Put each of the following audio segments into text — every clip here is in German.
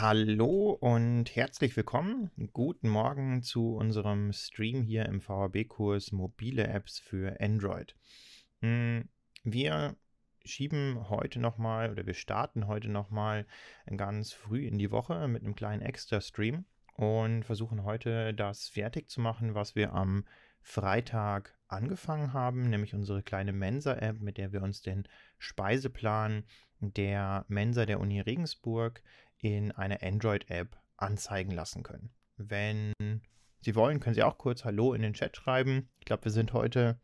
Hallo und herzlich willkommen. Guten Morgen zu unserem Stream hier im VHB-Kurs Mobile Apps für Android. Hm, wir schieben heute nochmal oder wir starten heute nochmal ganz früh in die Woche mit einem kleinen Extra-Stream und versuchen heute das fertig zu machen, was wir am Freitag angefangen haben, nämlich unsere kleine Mensa-App, mit der wir uns den Speiseplan der Mensa der Uni Regensburg in einer Android-App anzeigen lassen können. Wenn Sie wollen, können Sie auch kurz Hallo in den Chat schreiben. Ich glaube, wir sind heute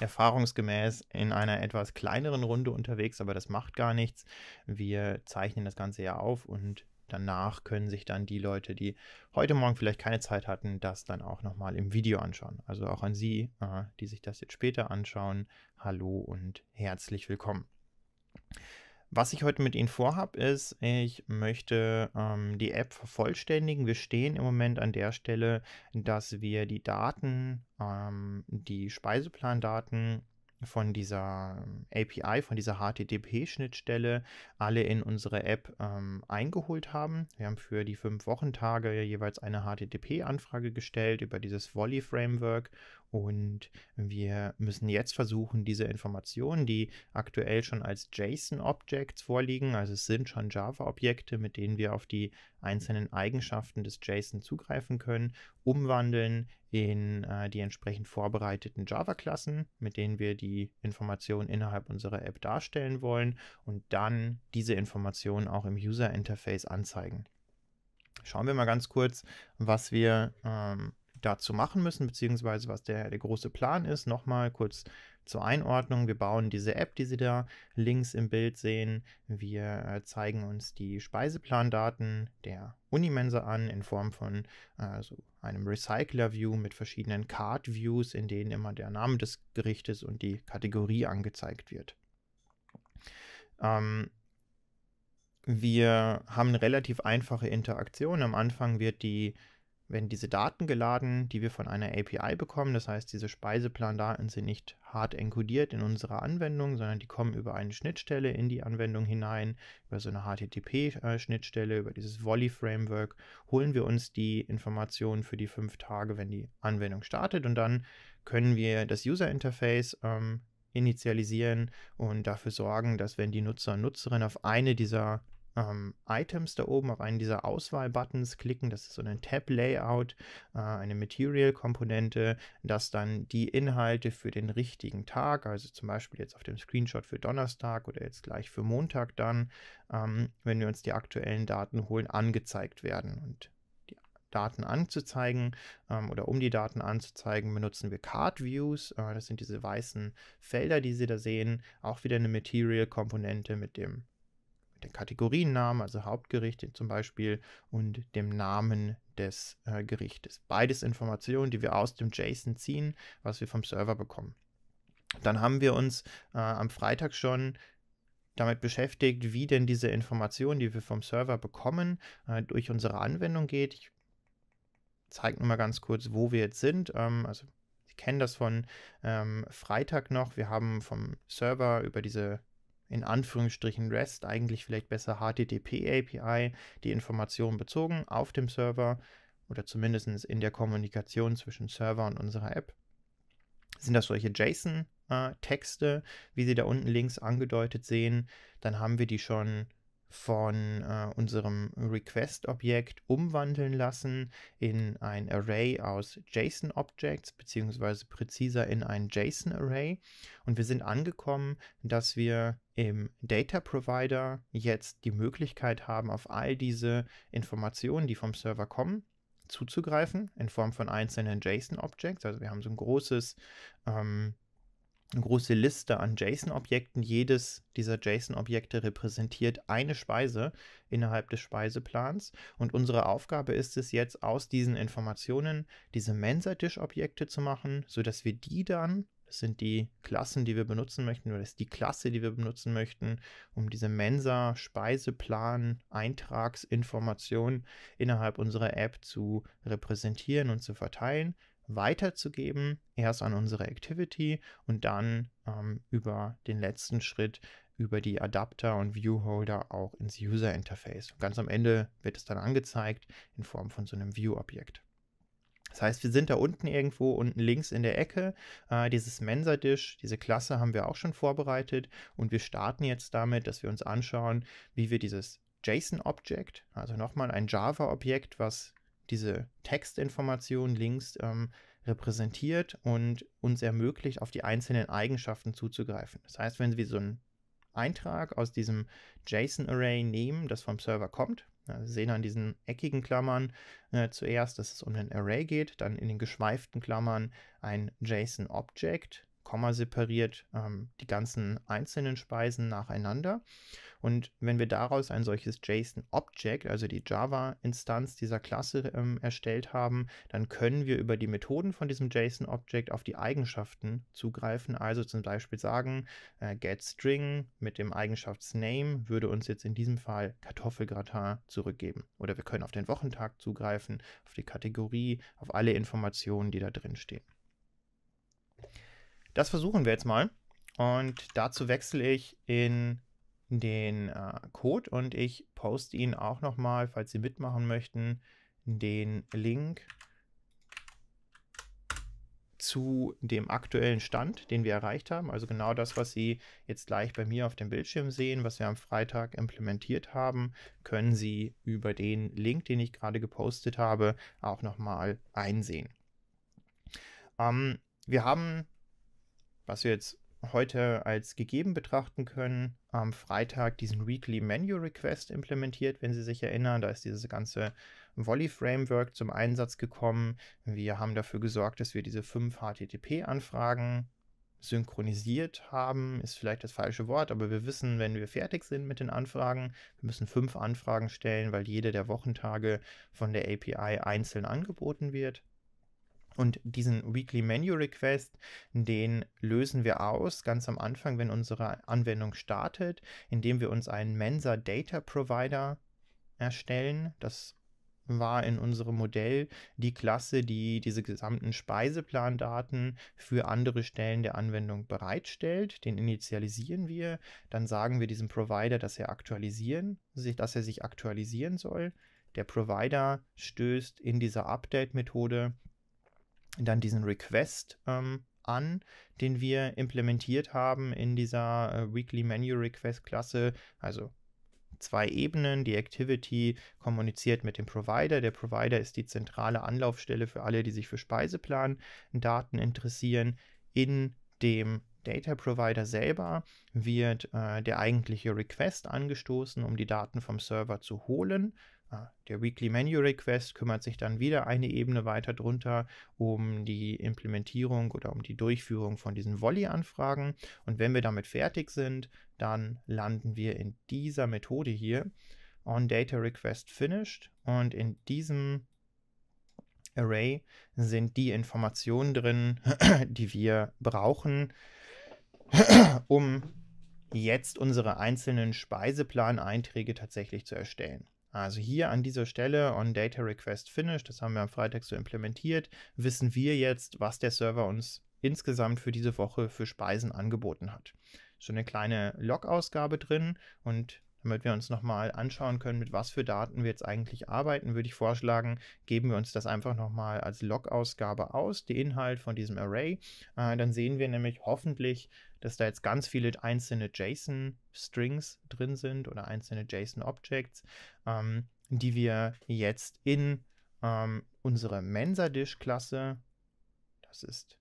erfahrungsgemäß in einer etwas kleineren Runde unterwegs, aber das macht gar nichts. Wir zeichnen das Ganze ja auf und danach können sich dann die Leute, die heute Morgen vielleicht keine Zeit hatten, das dann auch nochmal im Video anschauen. Also auch an Sie, äh, die sich das jetzt später anschauen, hallo und herzlich willkommen. Was ich heute mit Ihnen vorhabe, ist, ich möchte ähm, die App vervollständigen. Wir stehen im Moment an der Stelle, dass wir die Daten, ähm, die Speiseplandaten von dieser ähm, API, von dieser HTTP-Schnittstelle alle in unsere App ähm, eingeholt haben. Wir haben für die fünf Wochentage jeweils eine HTTP-Anfrage gestellt über dieses Volley-Framework und wir müssen jetzt versuchen, diese Informationen, die aktuell schon als JSON-Objects vorliegen, also es sind schon Java-Objekte, mit denen wir auf die einzelnen Eigenschaften des JSON zugreifen können, umwandeln in äh, die entsprechend vorbereiteten Java-Klassen, mit denen wir die Informationen innerhalb unserer App darstellen wollen und dann diese Informationen auch im User-Interface anzeigen. Schauen wir mal ganz kurz, was wir ähm, dazu machen müssen, beziehungsweise was der, der große Plan ist. Nochmal kurz zur Einordnung. Wir bauen diese App, die Sie da links im Bild sehen. Wir äh, zeigen uns die Speiseplandaten der Unimensa an in Form von äh, so einem Recycler-View mit verschiedenen Card-Views, in denen immer der Name des Gerichtes und die Kategorie angezeigt wird. Ähm, wir haben eine relativ einfache Interaktion. Am Anfang wird die werden diese Daten geladen, die wir von einer API bekommen. Das heißt, diese Speiseplandaten sind nicht hart encodiert in unserer Anwendung, sondern die kommen über eine Schnittstelle in die Anwendung hinein, über so eine HTTP-Schnittstelle, über dieses Volley-Framework holen wir uns die Informationen für die fünf Tage, wenn die Anwendung startet und dann können wir das User-Interface ähm, initialisieren und dafür sorgen, dass wenn die Nutzer und Nutzerinnen auf eine dieser ähm, Items da oben auf einen dieser Auswahlbuttons klicken. Das ist so ein Tab-Layout, äh, eine Material-Komponente, das dann die Inhalte für den richtigen Tag, also zum Beispiel jetzt auf dem Screenshot für Donnerstag oder jetzt gleich für Montag dann, ähm, wenn wir uns die aktuellen Daten holen, angezeigt werden. Und Daten anzuzeigen ähm, oder um die Daten anzuzeigen, benutzen wir Card Views. Äh, das sind diese weißen Felder, die Sie da sehen. Auch wieder eine Material-Komponente mit dem den Kategoriennamen, also Hauptgericht zum Beispiel, und dem Namen des äh, Gerichtes. Beides Informationen, die wir aus dem JSON ziehen, was wir vom Server bekommen. Dann haben wir uns äh, am Freitag schon damit beschäftigt, wie denn diese Information, die wir vom Server bekommen, äh, durch unsere Anwendung geht. Ich zeige nur mal ganz kurz, wo wir jetzt sind. Ähm, also Sie kennen das von ähm, Freitag noch. Wir haben vom Server über diese in Anführungsstrichen REST, eigentlich vielleicht besser HTTP-API, die Informationen bezogen auf dem Server oder zumindest in der Kommunikation zwischen Server und unserer App. Sind das solche JSON-Texte, äh, wie Sie da unten links angedeutet sehen, dann haben wir die schon von äh, unserem Request-Objekt umwandeln lassen in ein Array aus JSON-Objects, beziehungsweise präziser in ein JSON-Array. Und wir sind angekommen, dass wir im Data Provider jetzt die Möglichkeit haben, auf all diese Informationen, die vom Server kommen, zuzugreifen in Form von einzelnen JSON-Objects. Also wir haben so ein großes ähm, eine große Liste an JSON-Objekten. Jedes dieser JSON-Objekte repräsentiert eine Speise innerhalb des Speiseplans. Und unsere Aufgabe ist es jetzt, aus diesen Informationen diese Mensa-Dish-Objekte zu machen, sodass wir die dann, das sind die Klassen, die wir benutzen möchten, oder das ist die Klasse, die wir benutzen möchten, um diese Mensa-Speiseplan-Eintragsinformation innerhalb unserer App zu repräsentieren und zu verteilen weiterzugeben, erst an unsere Activity und dann ähm, über den letzten Schritt über die Adapter und Viewholder auch ins User Interface. Ganz am Ende wird es dann angezeigt in Form von so einem View-Objekt. Das heißt, wir sind da unten irgendwo, unten links in der Ecke. Äh, dieses Mensa-Dish, diese Klasse haben wir auch schon vorbereitet und wir starten jetzt damit, dass wir uns anschauen, wie wir dieses JSON-Object, also nochmal ein Java-Objekt, was diese Textinformation links ähm, repräsentiert und uns ermöglicht, auf die einzelnen Eigenschaften zuzugreifen. Das heißt, wenn wir so einen Eintrag aus diesem JSON-Array nehmen, das vom Server kommt, ja, Sie sehen an diesen eckigen Klammern äh, zuerst, dass es um ein Array geht, dann in den geschweiften Klammern ein JSON-Object, Komma separiert ähm, die ganzen einzelnen Speisen nacheinander. Und wenn wir daraus ein solches JSON-Object, also die Java-Instanz dieser Klasse ähm, erstellt haben, dann können wir über die Methoden von diesem JSON-Object auf die Eigenschaften zugreifen. Also zum Beispiel sagen, äh, getString mit dem Eigenschaftsname würde uns jetzt in diesem Fall Kartoffelgratin zurückgeben. Oder wir können auf den Wochentag zugreifen, auf die Kategorie, auf alle Informationen, die da drin stehen. Das versuchen wir jetzt mal. Und dazu wechsle ich in den äh, Code und ich poste Ihnen auch nochmal, falls Sie mitmachen möchten, den Link zu dem aktuellen Stand, den wir erreicht haben. Also genau das, was Sie jetzt gleich bei mir auf dem Bildschirm sehen, was wir am Freitag implementiert haben, können Sie über den Link, den ich gerade gepostet habe, auch nochmal einsehen. Ähm, wir haben was wir jetzt heute als gegeben betrachten können, am Freitag diesen Weekly Menu Request implementiert, wenn Sie sich erinnern. Da ist dieses ganze Volley-Framework zum Einsatz gekommen. Wir haben dafür gesorgt, dass wir diese fünf HTTP-Anfragen synchronisiert haben, ist vielleicht das falsche Wort, aber wir wissen, wenn wir fertig sind mit den Anfragen, wir müssen fünf Anfragen stellen, weil jede der Wochentage von der API einzeln angeboten wird. Und diesen Weekly Menu Request, den lösen wir aus ganz am Anfang, wenn unsere Anwendung startet, indem wir uns einen Mensa Data Provider erstellen. Das war in unserem Modell die Klasse, die diese gesamten Speiseplandaten für andere Stellen der Anwendung bereitstellt. Den initialisieren wir, dann sagen wir diesem Provider, dass er aktualisieren, dass er sich aktualisieren soll. Der Provider stößt in dieser Update-Methode dann diesen Request ähm, an, den wir implementiert haben in dieser äh, Weekly Menu Request Klasse. Also zwei Ebenen. Die Activity kommuniziert mit dem Provider. Der Provider ist die zentrale Anlaufstelle für alle, die sich für Speiseplandaten interessieren. In dem Data Provider selber wird äh, der eigentliche Request angestoßen, um die Daten vom Server zu holen. Ah, der Weekly Menu Request kümmert sich dann wieder eine Ebene weiter drunter um die Implementierung oder um die Durchführung von diesen Volley-Anfragen. Und wenn wir damit fertig sind, dann landen wir in dieser Methode hier, on Data Request Finished. Und in diesem Array sind die Informationen drin, die wir brauchen, um jetzt unsere einzelnen Speiseplaneinträge tatsächlich zu erstellen. Also hier an dieser Stelle on Data Request Finished, das haben wir am Freitag so implementiert, wissen wir jetzt, was der Server uns insgesamt für diese Woche für Speisen angeboten hat. So eine kleine Log-Ausgabe drin und damit wir uns nochmal anschauen können, mit was für Daten wir jetzt eigentlich arbeiten, würde ich vorschlagen, geben wir uns das einfach nochmal als Log-Ausgabe aus, den Inhalt von diesem Array. Äh, dann sehen wir nämlich hoffentlich, dass da jetzt ganz viele einzelne JSON-Strings drin sind oder einzelne JSON-Objects, ähm, die wir jetzt in ähm, unsere Mensa-Dish-Klasse, das ist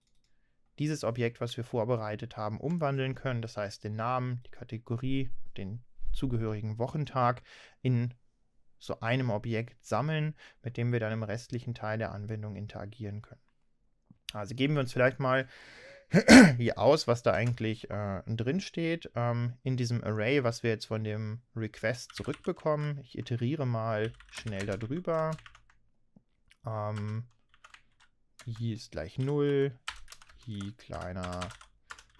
dieses Objekt, was wir vorbereitet haben, umwandeln können. Das heißt, den Namen, die Kategorie, den zugehörigen Wochentag in so einem Objekt sammeln, mit dem wir dann im restlichen Teil der Anwendung interagieren können. Also geben wir uns vielleicht mal hier aus, was da eigentlich äh, drin steht ähm, in diesem Array, was wir jetzt von dem Request zurückbekommen. Ich iteriere mal schnell darüber. Ähm, i ist gleich 0, i kleiner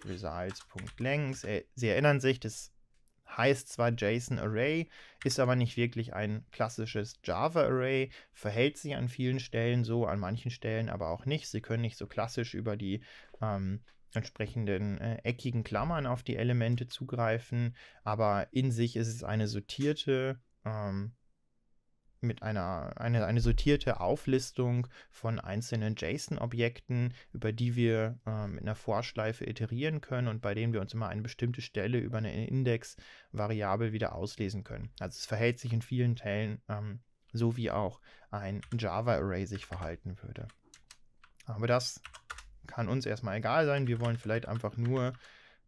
results.length. Sie erinnern sich, das heißt zwar JSON Array, ist aber nicht wirklich ein klassisches Java Array, verhält sich an vielen Stellen so, an manchen Stellen aber auch nicht. Sie können nicht so klassisch über die ähm, entsprechenden äh, eckigen Klammern auf die Elemente zugreifen, aber in sich ist es eine sortierte ähm, mit einer eine, eine sortierte Auflistung von einzelnen JSON-Objekten, über die wir äh, mit einer Vorschleife iterieren können und bei denen wir uns immer eine bestimmte Stelle über eine Index-Variable wieder auslesen können. Also es verhält sich in vielen Teilen ähm, so wie auch ein Java-Array sich verhalten würde. Aber das kann uns erstmal egal sein. Wir wollen vielleicht einfach nur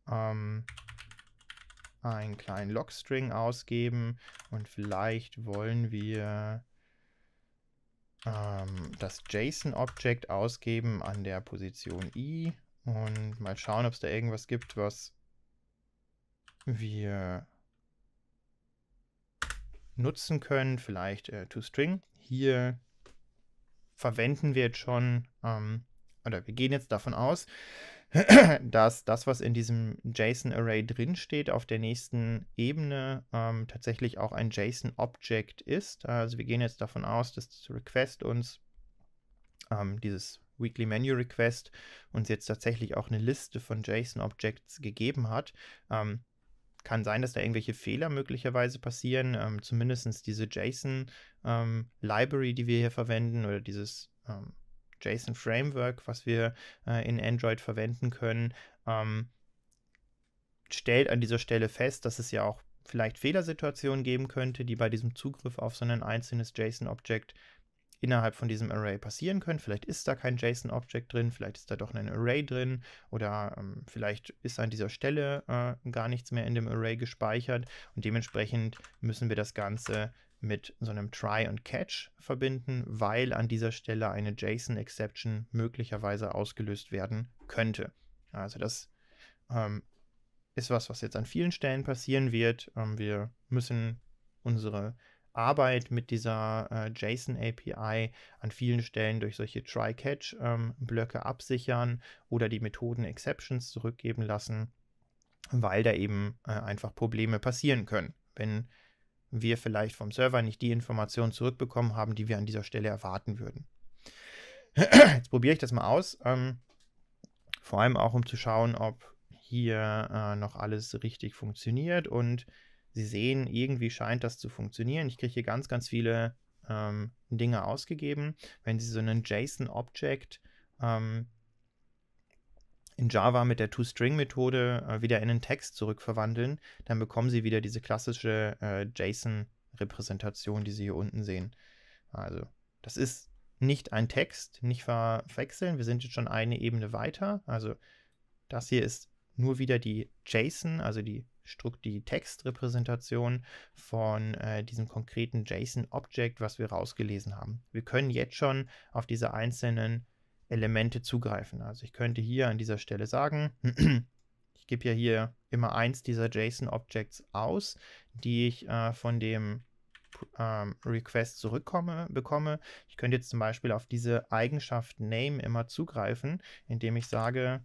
ähm, einen kleinen Logstring ausgeben und vielleicht wollen wir ähm, das JSON-Object ausgeben an der Position i und mal schauen, ob es da irgendwas gibt, was wir nutzen können, vielleicht äh, toString. Hier verwenden wir jetzt schon, ähm, oder wir gehen jetzt davon aus, dass das, was in diesem JSON-Array drinsteht, auf der nächsten Ebene ähm, tatsächlich auch ein JSON-Object ist. Also wir gehen jetzt davon aus, dass das Request uns ähm, dieses Weekly Menu Request uns jetzt tatsächlich auch eine Liste von JSON-Objects gegeben hat. Ähm, kann sein, dass da irgendwelche Fehler möglicherweise passieren. Ähm, Zumindest diese JSON-Library, ähm, die wir hier verwenden, oder dieses ähm, JSON Framework, was wir äh, in Android verwenden können, ähm, stellt an dieser Stelle fest, dass es ja auch vielleicht Fehlersituationen geben könnte, die bei diesem Zugriff auf so ein einzelnes json object innerhalb von diesem Array passieren können. Vielleicht ist da kein json object drin, vielleicht ist da doch ein Array drin oder ähm, vielleicht ist an dieser Stelle äh, gar nichts mehr in dem Array gespeichert und dementsprechend müssen wir das Ganze mit so einem Try und Catch verbinden, weil an dieser Stelle eine JSON-Exception möglicherweise ausgelöst werden könnte. Also das ähm, ist was, was jetzt an vielen Stellen passieren wird. Ähm, wir müssen unsere Arbeit mit dieser äh, JSON-API an vielen Stellen durch solche Try-Catch-Blöcke ähm, absichern oder die Methoden Exceptions zurückgeben lassen, weil da eben äh, einfach Probleme passieren können. Wenn wir vielleicht vom Server nicht die Informationen zurückbekommen haben, die wir an dieser Stelle erwarten würden. Jetzt probiere ich das mal aus. Ähm, vor allem auch, um zu schauen, ob hier äh, noch alles richtig funktioniert. Und Sie sehen, irgendwie scheint das zu funktionieren. Ich kriege hier ganz, ganz viele ähm, Dinge ausgegeben. Wenn Sie so einen JSON-Object ähm, in Java mit der ToString-Methode äh, wieder in einen Text zurückverwandeln, dann bekommen Sie wieder diese klassische äh, JSON-Repräsentation, die Sie hier unten sehen. Also, das ist nicht ein Text, nicht verwechseln. Wir sind jetzt schon eine Ebene weiter. Also, das hier ist nur wieder die JSON, also die, Strukt die Textrepräsentation von äh, diesem konkreten JSON-Object, was wir rausgelesen haben. Wir können jetzt schon auf diese einzelnen Elemente zugreifen. Also ich könnte hier an dieser Stelle sagen, ich gebe ja hier immer eins dieser JSON-Objects aus, die ich äh, von dem ähm, Request zurückkomme, bekomme. Ich könnte jetzt zum Beispiel auf diese Eigenschaft Name immer zugreifen, indem ich sage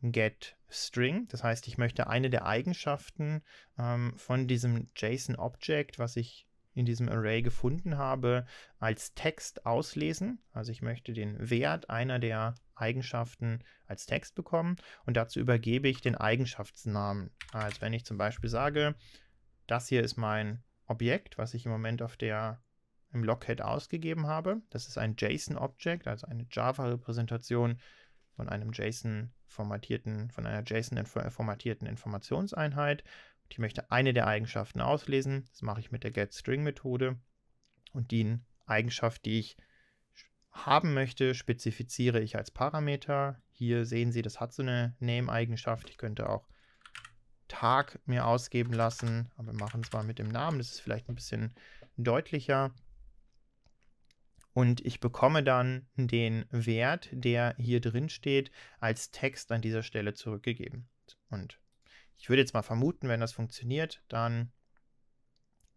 get string. Das heißt, ich möchte eine der Eigenschaften ähm, von diesem JSON-Object, was ich in diesem Array gefunden habe, als Text auslesen. Also ich möchte den Wert einer der Eigenschaften als Text bekommen und dazu übergebe ich den Eigenschaftsnamen. Also wenn ich zum Beispiel sage, das hier ist mein Objekt, was ich im Moment auf der im Lockhead ausgegeben habe. Das ist ein JSON-Object, also eine Java-Repräsentation von einem JSON formatierten, von einer JSON formatierten Informationseinheit ich möchte eine der Eigenschaften auslesen. Das mache ich mit der getString-Methode. Und die Eigenschaft, die ich haben möchte, spezifiziere ich als Parameter. Hier sehen Sie, das hat so eine Name-Eigenschaft. Ich könnte auch Tag mir ausgeben lassen, aber wir machen es mal mit dem Namen. Das ist vielleicht ein bisschen deutlicher. Und ich bekomme dann den Wert, der hier drin steht, als Text an dieser Stelle zurückgegeben. Und ich würde jetzt mal vermuten, wenn das funktioniert, dann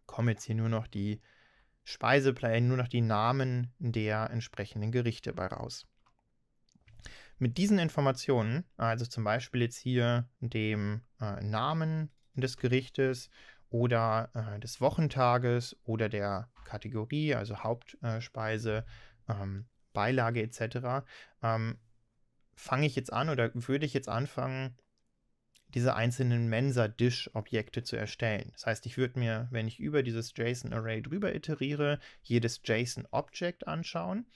kommen jetzt hier nur noch die Speisepläne, nur noch die Namen der entsprechenden Gerichte bei raus. Mit diesen Informationen, also zum Beispiel jetzt hier dem äh, Namen des Gerichtes oder äh, des Wochentages oder der Kategorie, also Hauptspeise, äh, ähm, Beilage etc., ähm, fange ich jetzt an oder würde ich jetzt anfangen, diese einzelnen Mensa-Dish-Objekte zu erstellen. Das heißt, ich würde mir, wenn ich über dieses JSON-Array drüber iteriere, jedes JSON-Object anschauen,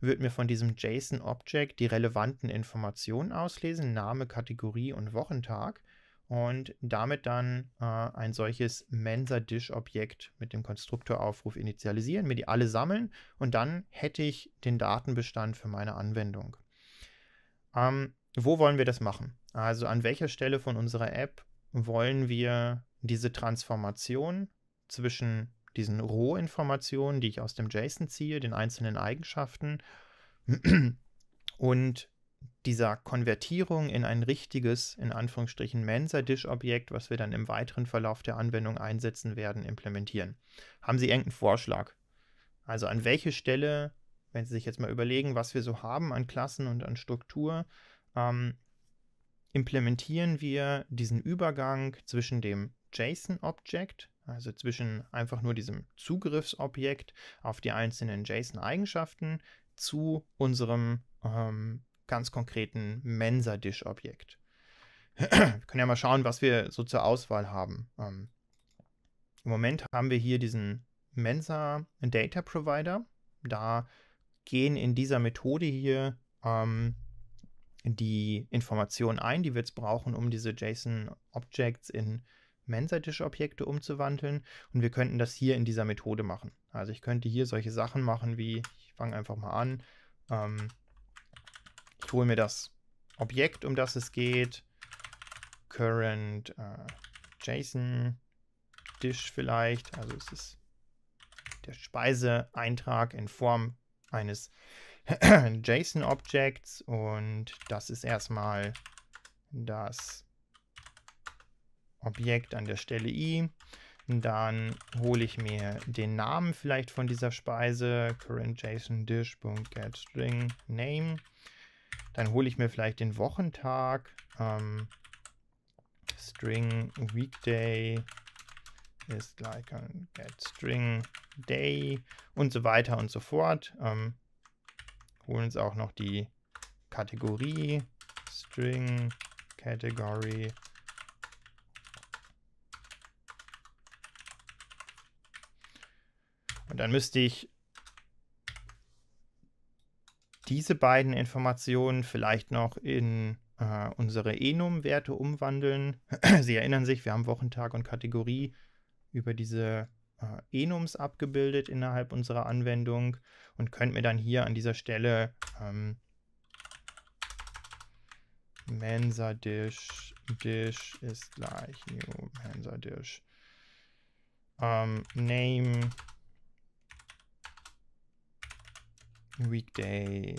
würde mir von diesem JSON-Object die relevanten Informationen auslesen, Name, Kategorie und Wochentag und damit dann äh, ein solches Mensa-Dish-Objekt mit dem Konstruktoraufruf initialisieren, mir die alle sammeln und dann hätte ich den Datenbestand für meine Anwendung. Ähm, wo wollen wir das machen? Also an welcher Stelle von unserer App wollen wir diese Transformation zwischen diesen Rohinformationen, die ich aus dem JSON ziehe, den einzelnen Eigenschaften und dieser Konvertierung in ein richtiges, in Anführungsstrichen, Mensa-Dish-Objekt, was wir dann im weiteren Verlauf der Anwendung einsetzen werden, implementieren. Haben Sie irgendeinen Vorschlag? Also an welche Stelle, wenn Sie sich jetzt mal überlegen, was wir so haben an Klassen und an Struktur, ähm, implementieren wir diesen Übergang zwischen dem JSON-Object, also zwischen einfach nur diesem Zugriffsobjekt auf die einzelnen JSON-Eigenschaften zu unserem ähm, ganz konkreten Mensa-Dish-Objekt. wir können ja mal schauen, was wir so zur Auswahl haben. Ähm, Im Moment haben wir hier diesen Mensa Data Provider. Da gehen in dieser Methode hier ähm, die Informationen ein, die wir jetzt brauchen, um diese JSON-Objects in Mensa-Tisch-Objekte umzuwandeln. Und wir könnten das hier in dieser Methode machen. Also ich könnte hier solche Sachen machen wie, ich fange einfach mal an, ähm, ich hole mir das Objekt, um das es geht, current äh, JSON Dish vielleicht, also es ist der Speiseeintrag in Form eines JSON Objects und das ist erstmal das Objekt an der Stelle i. Dann hole ich mir den Namen vielleicht von dieser Speise, currentJSONDish.getStringName. Dann hole ich mir vielleicht den Wochentag, ähm, string weekday ist gleich like ein getStringDay und so weiter und so fort. Ähm, holen uns auch noch die Kategorie String Category. Und dann müsste ich diese beiden Informationen vielleicht noch in äh, unsere enum-Werte umwandeln. Sie erinnern sich, wir haben Wochentag und Kategorie über diese äh, Enums abgebildet innerhalb unserer Anwendung und könnt mir dann hier an dieser Stelle ähm, Mensa Dish, Dish ist gleich New Mensa Dish. Ähm, name Weekday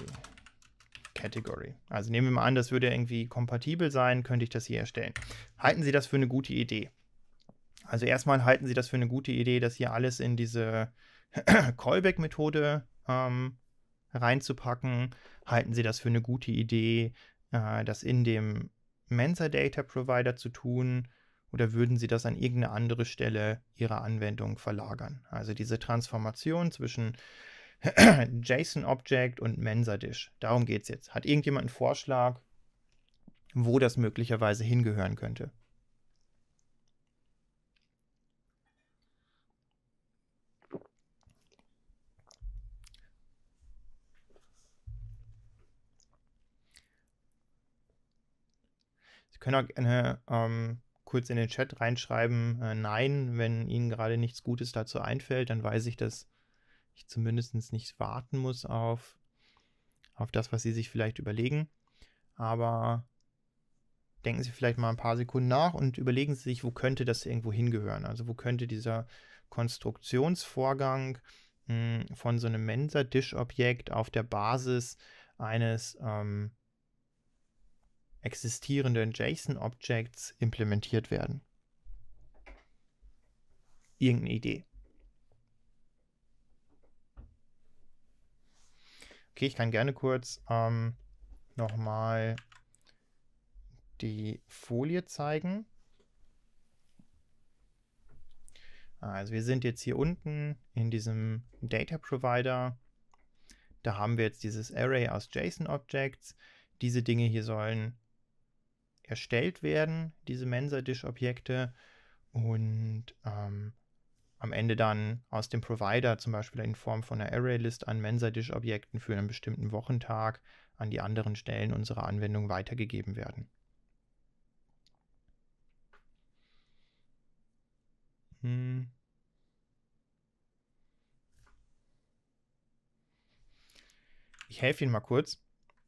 Category. Also nehmen wir mal an, das würde irgendwie kompatibel sein, könnte ich das hier erstellen. Halten Sie das für eine gute Idee? Also erstmal halten sie das für eine gute Idee, das hier alles in diese Callback-Methode ähm, reinzupacken. Halten sie das für eine gute Idee, äh, das in dem Mensa Data Provider zu tun? Oder würden sie das an irgendeine andere Stelle ihrer Anwendung verlagern? Also diese Transformation zwischen JSON Object und Mensa Dish. Darum geht es jetzt. Hat irgendjemand einen Vorschlag, wo das möglicherweise hingehören könnte? können auch gerne ähm, kurz in den Chat reinschreiben, äh, nein, wenn Ihnen gerade nichts Gutes dazu einfällt, dann weiß ich, dass ich zumindest nicht warten muss auf, auf das, was Sie sich vielleicht überlegen. Aber denken Sie vielleicht mal ein paar Sekunden nach und überlegen Sie sich, wo könnte das irgendwo hingehören? Also wo könnte dieser Konstruktionsvorgang mh, hm, von so einem mensa dish auf der Basis eines ähm, existierenden JSON-Objects implementiert werden. Irgendeine Idee. Okay, ich kann gerne kurz ähm, nochmal die Folie zeigen. Also wir sind jetzt hier unten in diesem Data Provider. Da haben wir jetzt dieses Array aus JSON Objects. Diese Dinge hier sollen erstellt werden, diese Mensa-Dish-Objekte, und ähm, am Ende dann aus dem Provider, zum Beispiel in Form von einer Array-List an Mensa-Dish-Objekten für einen bestimmten Wochentag an die anderen Stellen unserer Anwendung weitergegeben werden. Hm. Ich helfe Ihnen mal kurz.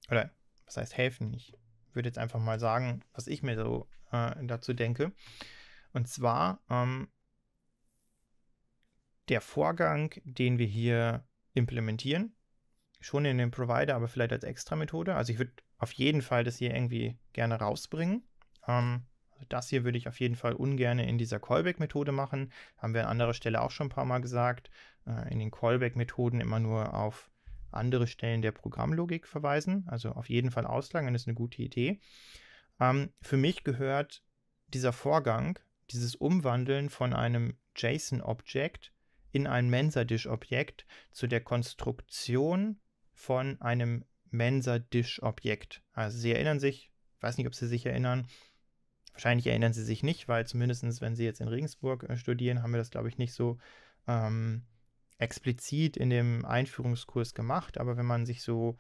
Oder was heißt helfen? Ich würde jetzt einfach mal sagen, was ich mir so äh, dazu denke. Und zwar ähm, der Vorgang, den wir hier implementieren, schon in den Provider, aber vielleicht als extra Methode. Also ich würde auf jeden Fall das hier irgendwie gerne rausbringen. Ähm, also das hier würde ich auf jeden Fall ungern in dieser Callback-Methode machen. Haben wir an anderer Stelle auch schon ein paar Mal gesagt. Äh, in den Callback-Methoden immer nur auf andere Stellen der Programmlogik verweisen. Also auf jeden Fall auslangen ist eine gute Idee. Ähm, für mich gehört dieser Vorgang, dieses Umwandeln von einem JSON-Objekt in ein Mensa-Dish-Objekt zu der Konstruktion von einem Mensa-Dish-Objekt. Also Sie erinnern sich, ich weiß nicht, ob Sie sich erinnern, wahrscheinlich erinnern Sie sich nicht, weil zumindest, wenn Sie jetzt in Regensburg äh, studieren, haben wir das, glaube ich, nicht so ähm, explizit in dem Einführungskurs gemacht, aber wenn man sich so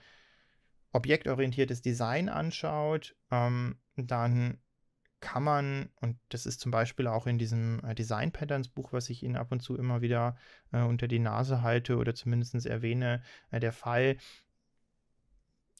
objektorientiertes Design anschaut, ähm, dann kann man, und das ist zum Beispiel auch in diesem äh, Design Patterns Buch, was ich Ihnen ab und zu immer wieder äh, unter die Nase halte oder zumindest erwähne, äh, der Fall,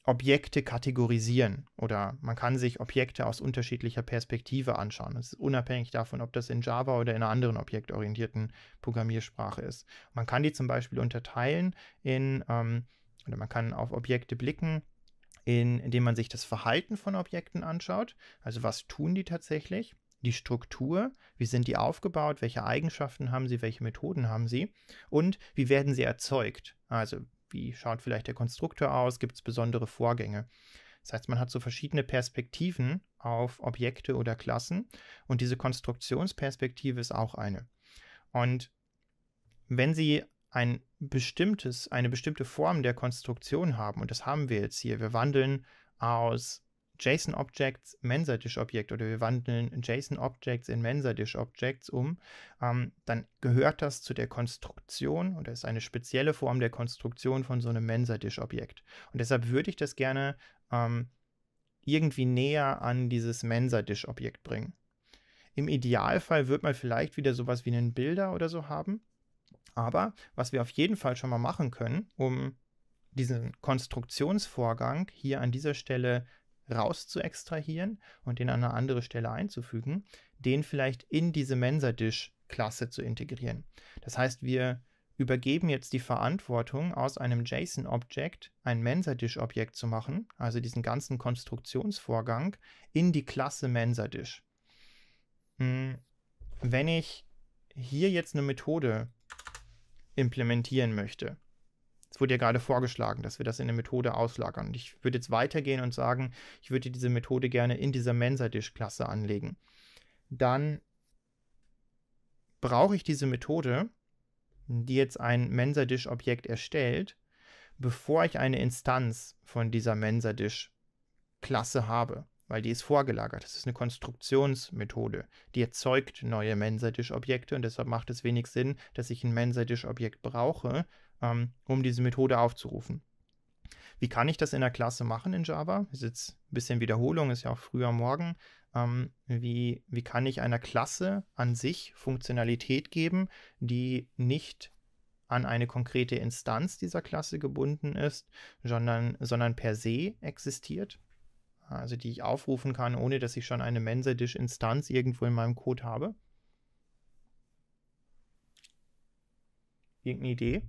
Objekte kategorisieren oder man kann sich Objekte aus unterschiedlicher Perspektive anschauen. Das ist unabhängig davon, ob das in Java oder in einer anderen objektorientierten Programmiersprache ist. Man kann die zum Beispiel unterteilen in, ähm, oder man kann auf Objekte blicken, in, indem man sich das Verhalten von Objekten anschaut. Also was tun die tatsächlich? Die Struktur, wie sind die aufgebaut, welche Eigenschaften haben sie, welche Methoden haben sie und wie werden sie erzeugt? Also wie schaut vielleicht der Konstruktor aus? Gibt es besondere Vorgänge? Das heißt, man hat so verschiedene Perspektiven auf Objekte oder Klassen und diese Konstruktionsperspektive ist auch eine. Und wenn Sie ein bestimmtes, eine bestimmte Form der Konstruktion haben, und das haben wir jetzt hier, wir wandeln aus JSON-Objects objekt oder wir wandeln JSON-Objects in mensa objects um, ähm, dann gehört das zu der Konstruktion oder ist eine spezielle Form der Konstruktion von so einem mensa objekt Und deshalb würde ich das gerne ähm, irgendwie näher an dieses mensa objekt bringen. Im Idealfall wird man vielleicht wieder sowas wie einen Bilder oder so haben. Aber was wir auf jeden Fall schon mal machen können, um diesen Konstruktionsvorgang hier an dieser Stelle raus zu extrahieren und den an eine andere Stelle einzufügen, den vielleicht in diese Mensa-Dish-Klasse zu integrieren. Das heißt, wir übergeben jetzt die Verantwortung, aus einem JSON-Objekt ein Mensa-Dish-Objekt zu machen, also diesen ganzen Konstruktionsvorgang, in die Klasse Mensa-Dish. Hm, wenn ich hier jetzt eine Methode implementieren möchte, es wurde ja gerade vorgeschlagen, dass wir das in der Methode auslagern. Und ich würde jetzt weitergehen und sagen, ich würde diese Methode gerne in dieser Mensa-Dish-Klasse anlegen. Dann brauche ich diese Methode, die jetzt ein Mensa-Dish-Objekt erstellt, bevor ich eine Instanz von dieser Mensa-Dish-Klasse habe, weil die ist vorgelagert. Das ist eine Konstruktionsmethode, die erzeugt neue Mensa-Dish-Objekte und deshalb macht es wenig Sinn, dass ich ein Mensa-Dish-Objekt brauche, ähm, um diese Methode aufzurufen. Wie kann ich das in der Klasse machen in Java? Ist jetzt ein bisschen Wiederholung, ist ja auch früher Morgen. Ähm, wie, wie kann ich einer Klasse an sich Funktionalität geben, die nicht an eine konkrete Instanz dieser Klasse gebunden ist, sondern, sondern per se existiert? Also die ich aufrufen kann, ohne dass ich schon eine Mensa-Dish-Instanz irgendwo in meinem Code habe? Irgendeine Idee?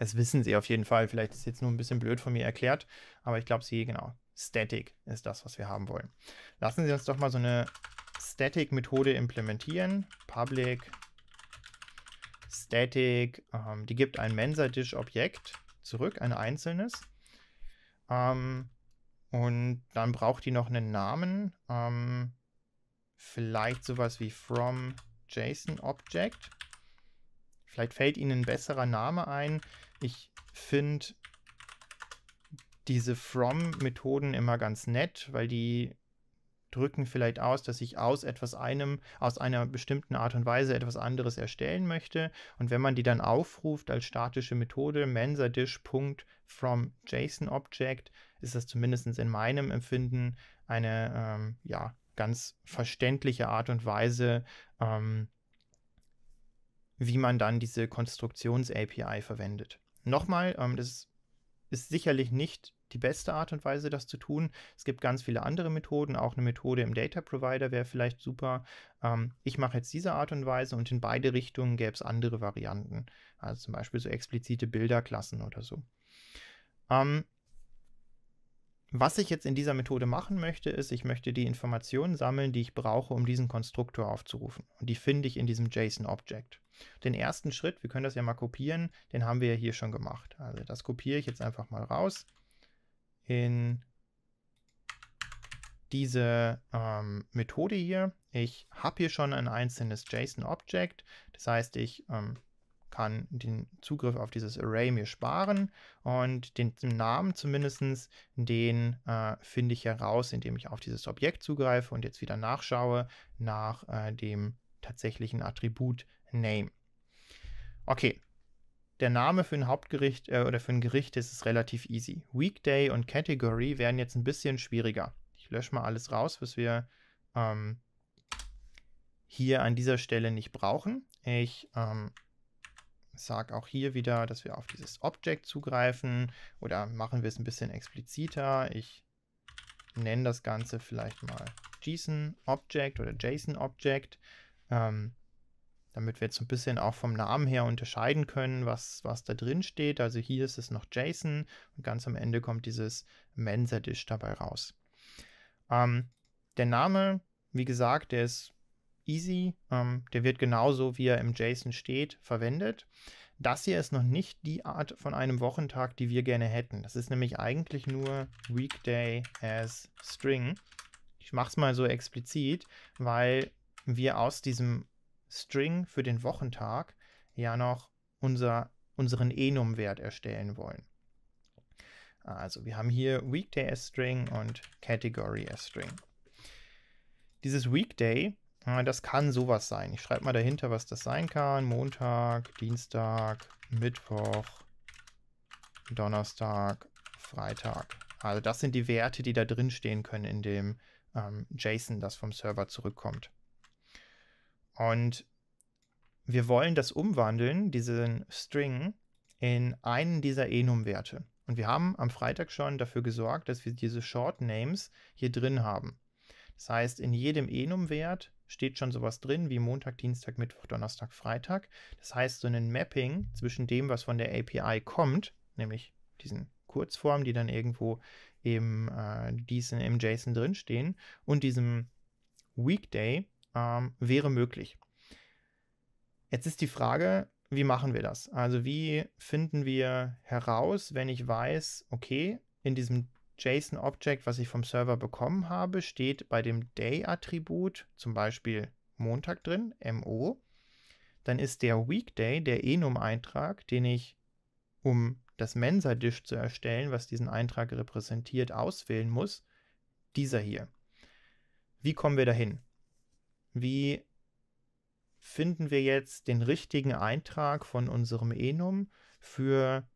Das wissen sie auf jeden Fall. Vielleicht ist jetzt nur ein bisschen blöd von mir erklärt, aber ich glaube, sie, genau, Static ist das, was wir haben wollen. Lassen Sie uns doch mal so eine Static-Methode implementieren. Public Static, ähm, die gibt ein Mensa-Dish-Objekt zurück, ein einzelnes. Ähm, und dann braucht die noch einen Namen. Ähm, vielleicht sowas wie from JSON Object. Vielleicht fällt Ihnen ein besserer Name ein. Ich finde diese From-Methoden immer ganz nett, weil die drücken vielleicht aus, dass ich aus etwas einem, aus einer bestimmten Art und Weise etwas anderes erstellen möchte. Und wenn man die dann aufruft als statische Methode, menserdish.from.json-object, ist das zumindest in meinem Empfinden eine ähm, ja, ganz verständliche Art und Weise, ähm, wie man dann diese Konstruktions-API verwendet nochmal, ähm, das ist sicherlich nicht die beste Art und Weise, das zu tun. Es gibt ganz viele andere Methoden, auch eine Methode im Data Provider wäre vielleicht super. Ähm, ich mache jetzt diese Art und Weise und in beide Richtungen gäbe es andere Varianten, also zum Beispiel so explizite Bilderklassen oder so. Ähm, was ich jetzt in dieser Methode machen möchte, ist, ich möchte die Informationen sammeln, die ich brauche, um diesen Konstruktor aufzurufen. Und die finde ich in diesem JSON-Object. Den ersten Schritt, wir können das ja mal kopieren, den haben wir ja hier schon gemacht. Also das kopiere ich jetzt einfach mal raus in diese ähm, Methode hier. Ich habe hier schon ein einzelnes JSON-Object. Das heißt, ich ähm, kann den Zugriff auf dieses Array mir sparen und den, Namen zumindest, den äh, finde ich heraus, indem ich auf dieses Objekt zugreife und jetzt wieder nachschaue nach äh, dem tatsächlichen Attribut Name. Okay, der Name für ein Hauptgericht äh, oder für ein Gericht ist es relativ easy. Weekday und Category werden jetzt ein bisschen schwieriger. Ich lösche mal alles raus, was wir ähm, hier an dieser Stelle nicht brauchen. Ich ähm, sage auch hier wieder, dass wir auf dieses Object zugreifen oder machen wir es ein bisschen expliziter. Ich nenne das Ganze vielleicht mal JSON Object oder JSON Object, ähm, damit wir jetzt so ein bisschen auch vom Namen her unterscheiden können, was, was da drin steht. Also hier ist es noch JSON und ganz am Ende kommt dieses Mensa-Dish dabei raus. Ähm, der Name, wie gesagt, der ist Easy. Ähm, der wird genauso, wie er im JSON steht, verwendet. Das hier ist noch nicht die Art von einem Wochentag, die wir gerne hätten. Das ist nämlich eigentlich nur Weekday as String. Ich mache es mal so explizit, weil wir aus diesem String für den Wochentag ja noch unser, unseren Enum-Wert erstellen wollen. Also wir haben hier Weekday as String und Category as String. Dieses Weekday Ah, das kann sowas sein. Ich schreibe mal dahinter, was das sein kann. Montag, Dienstag, Mittwoch, Donnerstag, Freitag. Also das sind die Werte, die da drin stehen können in dem ähm, JSON, das vom Server zurückkommt. Und wir wollen das umwandeln, diesen String, in einen dieser Enum-Werte. Und wir haben am Freitag schon dafür gesorgt, dass wir diese Short Names hier drin haben. Das heißt, in jedem Enum-Wert steht schon sowas drin wie Montag, Dienstag, Mittwoch, Donnerstag, Freitag. Das heißt, so ein Mapping zwischen dem, was von der API kommt, nämlich diesen Kurzformen, die dann irgendwo im, äh, diesen, im JSON drinstehen, und diesem Weekday ähm, wäre möglich. Jetzt ist die Frage, wie machen wir das? Also wie finden wir heraus, wenn ich weiß, okay, in diesem JSON-Object, was ich vom Server bekommen habe, steht bei dem Day-Attribut, zum Beispiel Montag drin, MO. Dann ist der Weekday, der Enum-Eintrag, den ich, um das Mensa-Dish zu erstellen, was diesen Eintrag repräsentiert, auswählen muss, dieser hier. Wie kommen wir dahin? Wie finden wir jetzt den richtigen Eintrag von unserem Enum für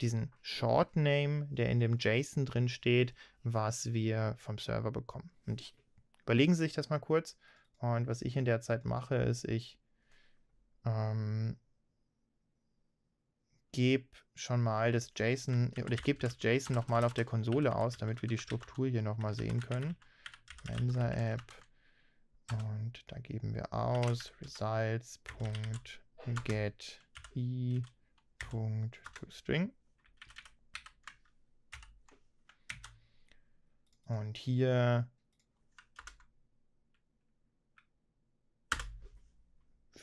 diesen Short Name, der in dem JSON drin steht, was wir vom Server bekommen. Und ich, überlegen Sie sich das mal kurz. Und was ich in der Zeit mache, ist, ich ähm, gebe schon mal das JSON, oder ich gebe das JSON nochmal auf der Konsole aus, damit wir die Struktur hier nochmal sehen können. Mensa-App und da geben wir aus results.get i.toString Und hier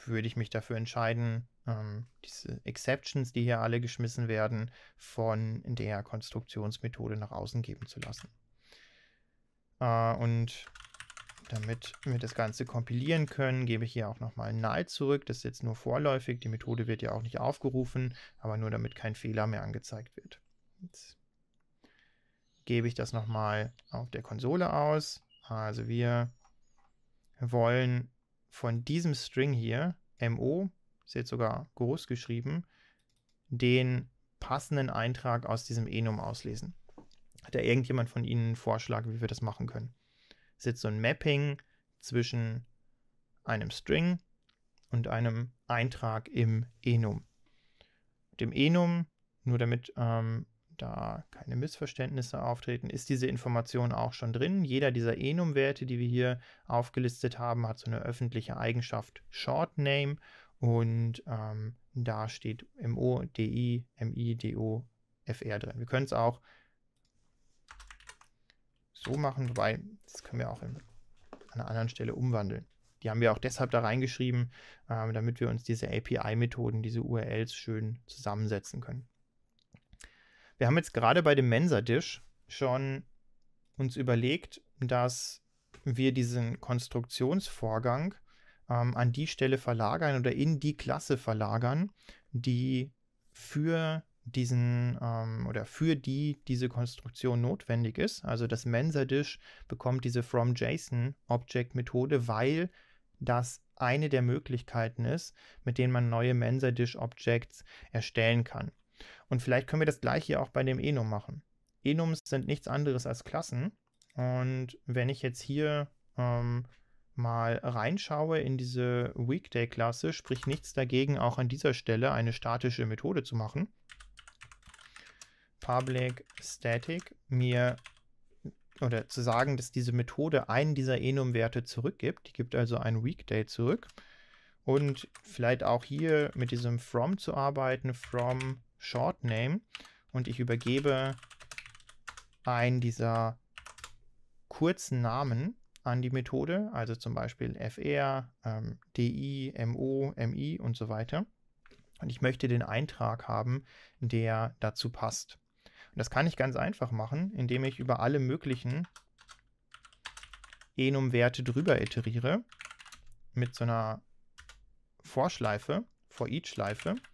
würde ich mich dafür entscheiden, ähm, diese Exceptions, die hier alle geschmissen werden, von der Konstruktionsmethode nach außen geben zu lassen. Äh, und damit wir das Ganze kompilieren können, gebe ich hier auch nochmal null zurück. Das ist jetzt nur vorläufig. Die Methode wird ja auch nicht aufgerufen, aber nur damit kein Fehler mehr angezeigt wird. Jetzt gebe ich das nochmal auf der Konsole aus. Also wir wollen von diesem String hier, mo, ist jetzt sogar groß geschrieben, den passenden Eintrag aus diesem enum auslesen. Hat da irgendjemand von Ihnen einen Vorschlag, wie wir das machen können? Das ist jetzt so ein Mapping zwischen einem String und einem Eintrag im enum. Dem enum, nur damit ähm, da keine Missverständnisse auftreten, ist diese Information auch schon drin. Jeder dieser Enum-Werte, die wir hier aufgelistet haben, hat so eine öffentliche Eigenschaft Short Name und ähm, da steht MO, DI, MI, DO, FR drin. Wir können es auch so machen, wobei das können wir auch in, an einer anderen Stelle umwandeln. Die haben wir auch deshalb da reingeschrieben, äh, damit wir uns diese API-Methoden, diese URLs schön zusammensetzen können. Wir haben jetzt gerade bei dem Mensa-Dish schon uns überlegt, dass wir diesen Konstruktionsvorgang ähm, an die Stelle verlagern oder in die Klasse verlagern, die für diesen ähm, oder für die diese Konstruktion notwendig ist. Also das Mensa-Dish bekommt diese fromjson Object Methode, weil das eine der Möglichkeiten ist, mit denen man neue Mensa-Dish Objects erstellen kann. Und vielleicht können wir das gleiche auch bei dem Enum machen. Enums sind nichts anderes als Klassen. Und wenn ich jetzt hier ähm, mal reinschaue in diese Weekday-Klasse, spricht nichts dagegen, auch an dieser Stelle eine statische Methode zu machen. Public Static mir oder zu sagen, dass diese Methode einen dieser Enum-Werte zurückgibt. Die gibt also ein Weekday zurück. Und vielleicht auch hier mit diesem From zu arbeiten. From Short Name und ich übergebe einen dieser kurzen Namen an die Methode, also zum Beispiel fr, ähm, di, mo, mi und so weiter. Und ich möchte den Eintrag haben, der dazu passt. Und das kann ich ganz einfach machen, indem ich über alle möglichen Enum-Werte drüber iteriere mit so einer Vorschleife, For-Each-Schleife. for each schleife schleife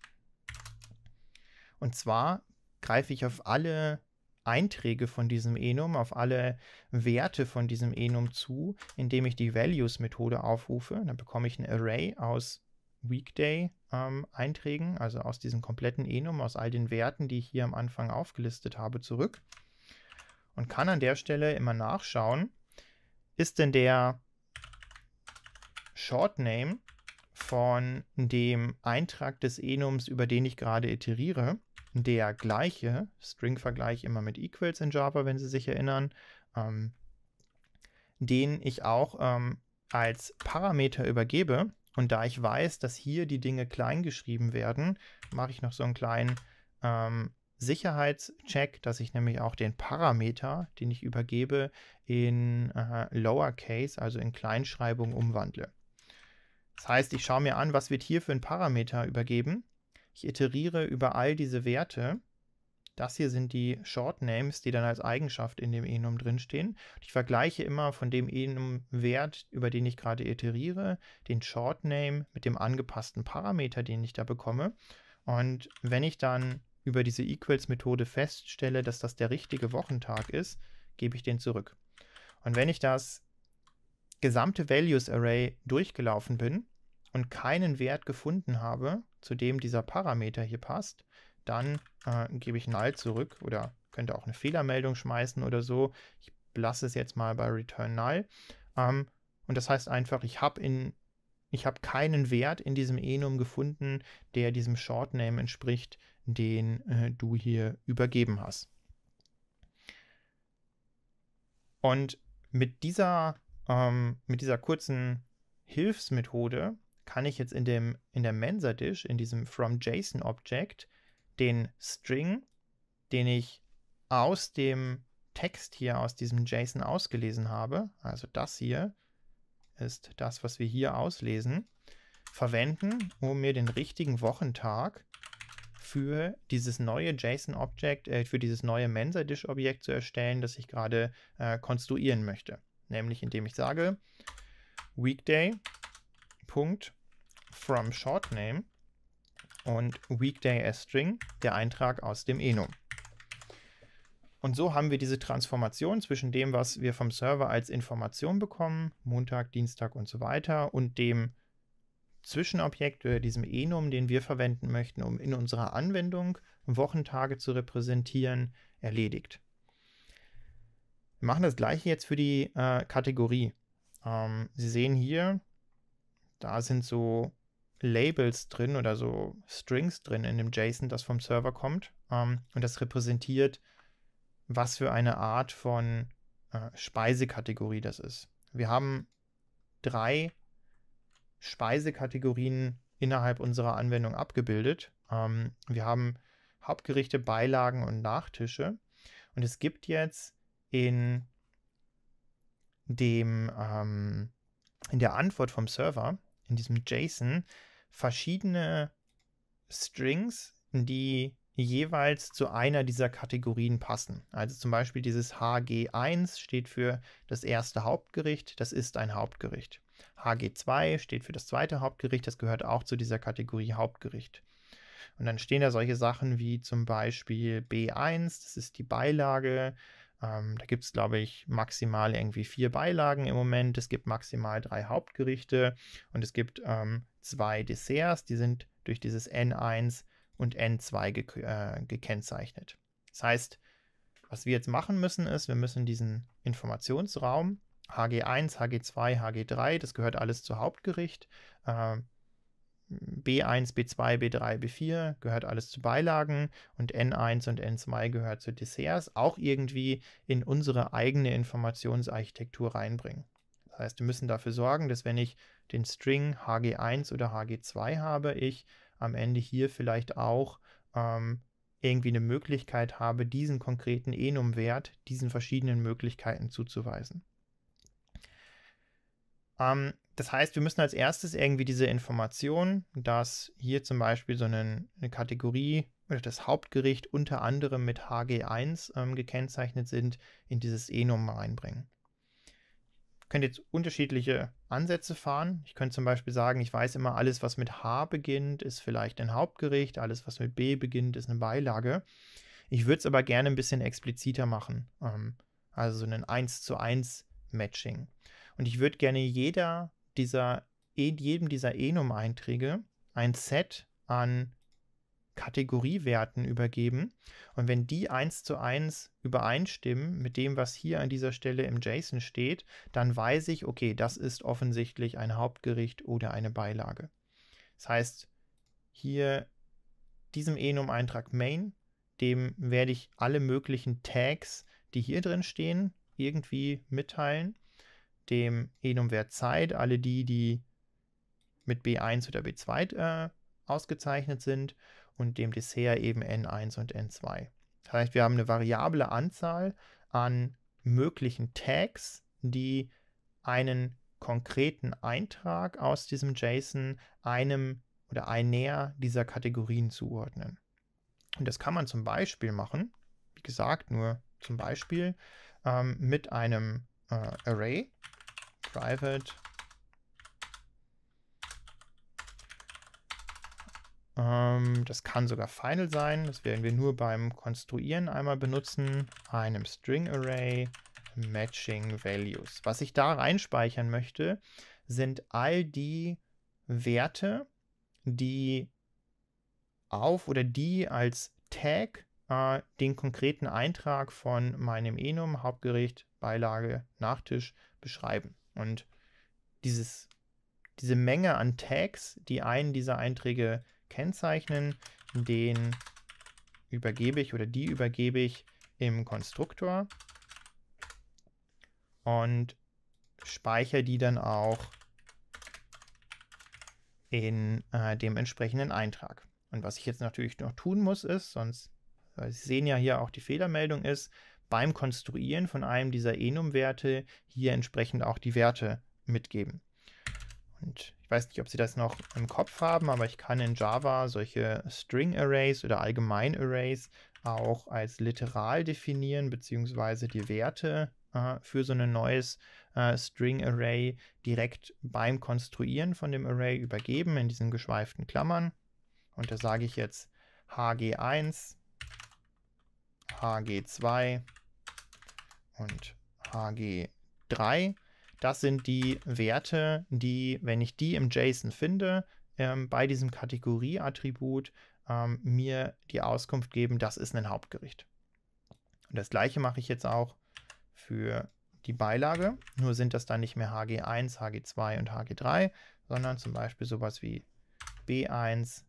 und zwar greife ich auf alle Einträge von diesem Enum, auf alle Werte von diesem Enum zu, indem ich die Values-Methode aufrufe. Dann bekomme ich ein Array aus Weekday-Einträgen, ähm, also aus diesem kompletten Enum, aus all den Werten, die ich hier am Anfang aufgelistet habe, zurück. Und kann an der Stelle immer nachschauen, ist denn der Shortname von dem Eintrag des Enums, über den ich gerade iteriere, der gleiche String-Vergleich immer mit Equals in Java, wenn Sie sich erinnern, ähm, den ich auch ähm, als Parameter übergebe. Und da ich weiß, dass hier die Dinge klein geschrieben werden, mache ich noch so einen kleinen ähm, Sicherheitscheck, dass ich nämlich auch den Parameter, den ich übergebe, in äh, Lowercase, also in Kleinschreibung umwandle. Das heißt, ich schaue mir an, was wird hier für ein Parameter übergeben ich iteriere über all diese Werte. Das hier sind die Short Names, die dann als Eigenschaft in dem Enum drinstehen. Ich vergleiche immer von dem Enum-Wert, über den ich gerade iteriere, den Short Name mit dem angepassten Parameter, den ich da bekomme. Und wenn ich dann über diese Equals-Methode feststelle, dass das der richtige Wochentag ist, gebe ich den zurück. Und wenn ich das gesamte Values Array durchgelaufen bin und keinen Wert gefunden habe, zu dem dieser Parameter hier passt, dann äh, gebe ich null zurück oder könnte auch eine Fehlermeldung schmeißen oder so. Ich lasse es jetzt mal bei return null. Ähm, und das heißt einfach, ich habe in ich habe keinen Wert in diesem Enum gefunden, der diesem Shortname entspricht, den äh, du hier übergeben hast. Und mit dieser, ähm, mit dieser kurzen Hilfsmethode kann ich jetzt in, dem, in der Mensa-Dish, in diesem fromjson Object, den String, den ich aus dem Text hier, aus diesem JSON ausgelesen habe, also das hier ist das, was wir hier auslesen, verwenden, um mir den richtigen Wochentag für dieses neue JSON-Objekt, äh, für dieses neue Mensa-Dish-Objekt zu erstellen, das ich gerade äh, konstruieren möchte. Nämlich indem ich sage, Weekday Punkt from short name und weekday as string, der Eintrag aus dem Enum. Und so haben wir diese Transformation zwischen dem, was wir vom Server als Information bekommen, Montag, Dienstag und so weiter, und dem Zwischenobjekt oder diesem Enum, den wir verwenden möchten, um in unserer Anwendung Wochentage zu repräsentieren, erledigt. Wir machen das gleiche jetzt für die äh, Kategorie. Ähm, Sie sehen hier, da sind so Labels drin oder so Strings drin in dem JSON, das vom Server kommt. Ähm, und das repräsentiert, was für eine Art von äh, Speisekategorie das ist. Wir haben drei Speisekategorien innerhalb unserer Anwendung abgebildet. Ähm, wir haben Hauptgerichte, Beilagen und Nachtische. Und es gibt jetzt in dem ähm, in der Antwort vom Server in diesem JSON verschiedene Strings, die jeweils zu einer dieser Kategorien passen. Also zum Beispiel dieses HG1 steht für das erste Hauptgericht, das ist ein Hauptgericht. HG2 steht für das zweite Hauptgericht, das gehört auch zu dieser Kategorie Hauptgericht. Und dann stehen da solche Sachen wie zum Beispiel B1, das ist die Beilage, ähm, da gibt es, glaube ich, maximal irgendwie vier Beilagen im Moment. Es gibt maximal drei Hauptgerichte und es gibt ähm, zwei Desserts, die sind durch dieses N1 und N2 ge äh, gekennzeichnet. Das heißt, was wir jetzt machen müssen, ist, wir müssen diesen Informationsraum HG1, HG2, HG3, das gehört alles zu Hauptgericht, äh, B1, B2, B3, B4 gehört alles zu Beilagen und N1 und N2 gehört zu Desserts, auch irgendwie in unsere eigene Informationsarchitektur reinbringen. Das heißt, wir müssen dafür sorgen, dass wenn ich den String HG1 oder HG2 habe, ich am Ende hier vielleicht auch ähm, irgendwie eine Möglichkeit habe, diesen konkreten Enum-Wert diesen verschiedenen Möglichkeiten zuzuweisen. Ähm, das heißt, wir müssen als erstes irgendwie diese Information, dass hier zum Beispiel so eine, eine Kategorie oder das Hauptgericht unter anderem mit HG1 ähm, gekennzeichnet sind, in dieses Enum reinbringen. Ich könnte jetzt unterschiedliche Ansätze fahren. Ich könnte zum Beispiel sagen, ich weiß immer, alles, was mit H beginnt, ist vielleicht ein Hauptgericht, alles, was mit B beginnt, ist eine Beilage. Ich würde es aber gerne ein bisschen expliziter machen, ähm, also so ein 1 zu 1 Matching. Und ich würde gerne jeder dieser, in e, jedem dieser Enum-Einträge ein Set an Kategoriewerten übergeben. Und wenn die eins zu eins übereinstimmen mit dem, was hier an dieser Stelle im JSON steht, dann weiß ich, okay, das ist offensichtlich ein Hauptgericht oder eine Beilage. Das heißt, hier diesem Enum-Eintrag main, dem werde ich alle möglichen Tags, die hier drin stehen, irgendwie mitteilen dem Enum-Wert Zeit alle die, die mit B1 oder B2 äh, ausgezeichnet sind und dem Dessert eben N1 und N2. Das heißt, wir haben eine variable Anzahl an möglichen Tags, die einen konkreten Eintrag aus diesem JSON einem oder einer dieser Kategorien zuordnen. Und das kann man zum Beispiel machen, wie gesagt, nur zum Beispiel ähm, mit einem äh, Array private. Ähm, das kann sogar final sein. Das werden wir nur beim Konstruieren einmal benutzen. Einem String Array Matching Values. Was ich da reinspeichern möchte, sind all die Werte, die auf oder die als Tag äh, den konkreten Eintrag von meinem Enum, Hauptgericht, Beilage, Nachtisch beschreiben. Und dieses, diese Menge an Tags, die einen dieser Einträge kennzeichnen, den übergebe ich oder die übergebe ich im Konstruktor und speichere die dann auch in äh, dem entsprechenden Eintrag. Und was ich jetzt natürlich noch tun muss, ist, sonst, Sie sehen ja hier auch die Fehlermeldung ist, beim Konstruieren von einem dieser Enum-Werte hier entsprechend auch die Werte mitgeben. Und ich weiß nicht, ob Sie das noch im Kopf haben, aber ich kann in Java solche String-Arrays oder Allgemein-Arrays auch als literal definieren, beziehungsweise die Werte äh, für so ein neues äh, String-Array direkt beim Konstruieren von dem Array übergeben in diesen geschweiften Klammern. Und da sage ich jetzt HG1, HG2, und HG3. Das sind die Werte, die, wenn ich die im JSON finde, ähm, bei diesem Kategorieattribut ähm, mir die Auskunft geben, das ist ein Hauptgericht. Und das gleiche mache ich jetzt auch für die Beilage, nur sind das dann nicht mehr HG1, HG2 und HG3, sondern zum Beispiel sowas wie B1,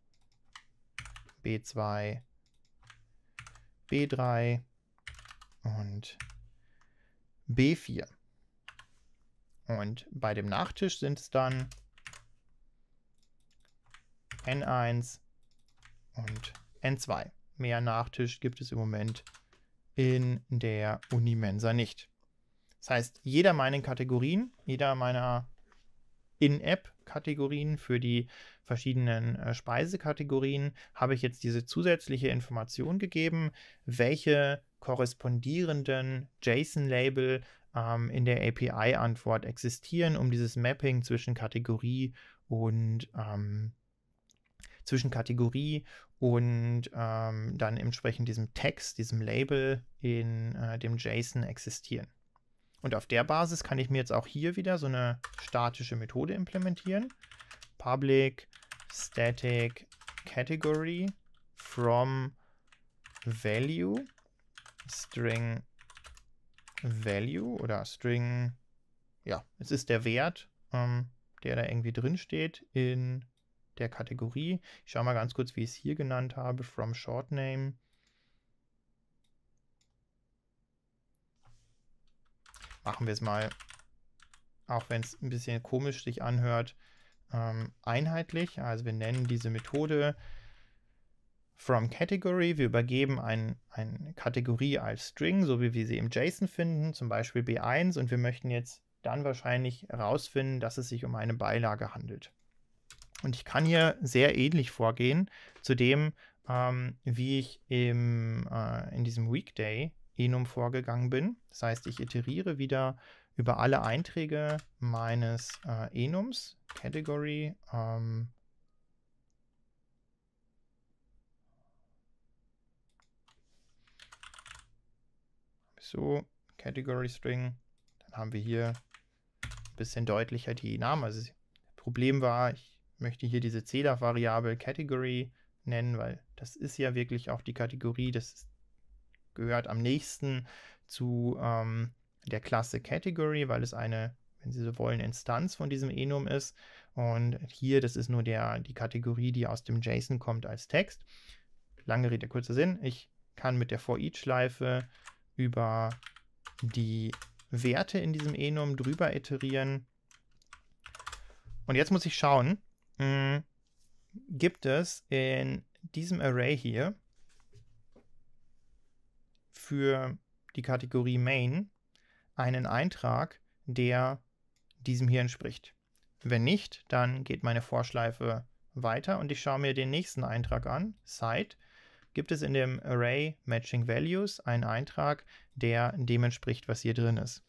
B2, B3 und B3. B4. Und bei dem Nachtisch sind es dann N1 und N2. Mehr Nachtisch gibt es im Moment in der Unimensa nicht. Das heißt, jeder meiner Kategorien, jeder meiner In-App-Kategorien für die verschiedenen äh, Speisekategorien habe ich jetzt diese zusätzliche Information gegeben, welche korrespondierenden JSON-Label ähm, in der API-Antwort existieren, um dieses Mapping zwischen Kategorie und ähm, zwischen Kategorie und ähm, dann entsprechend diesem Text, diesem Label in äh, dem JSON existieren. Und auf der Basis kann ich mir jetzt auch hier wieder so eine statische Methode implementieren. Public static category from value String Value oder String, ja, es ist der Wert, ähm, der da irgendwie drin steht in der Kategorie. Ich schaue mal ganz kurz, wie ich es hier genannt habe, from short name. Machen wir es mal, auch wenn es ein bisschen komisch sich anhört, ähm, einheitlich. Also wir nennen diese Methode from Category. Wir übergeben ein, eine Kategorie als String, so wie wir sie im JSON finden, zum Beispiel B1, und wir möchten jetzt dann wahrscheinlich herausfinden, dass es sich um eine Beilage handelt. Und ich kann hier sehr ähnlich vorgehen zu dem, ähm, wie ich im, äh, in diesem Weekday-Enum vorgegangen bin. Das heißt, ich iteriere wieder über alle Einträge meines äh, Enums, Category, ähm, So, Category String. Dann haben wir hier ein bisschen deutlicher die Namen. Also das Problem war, ich möchte hier diese CEDAW-Variable Category nennen, weil das ist ja wirklich auch die Kategorie, das gehört am nächsten zu ähm, der Klasse Category, weil es eine, wenn Sie so wollen, Instanz von diesem Enum ist. Und hier, das ist nur der, die Kategorie, die aus dem JSON kommt als Text. Lange Rede, kurzer Sinn. Ich kann mit der For-Each-Schleife über die Werte in diesem Enum drüber iterieren. Und jetzt muss ich schauen, mh, hm, gibt es in diesem Array hier für die Kategorie Main einen Eintrag, der diesem hier entspricht. Wenn nicht, dann geht meine Vorschleife weiter und ich schaue mir den nächsten Eintrag an, Site, gibt es in dem Array Matching Values einen Eintrag, der dem entspricht, was hier drin ist.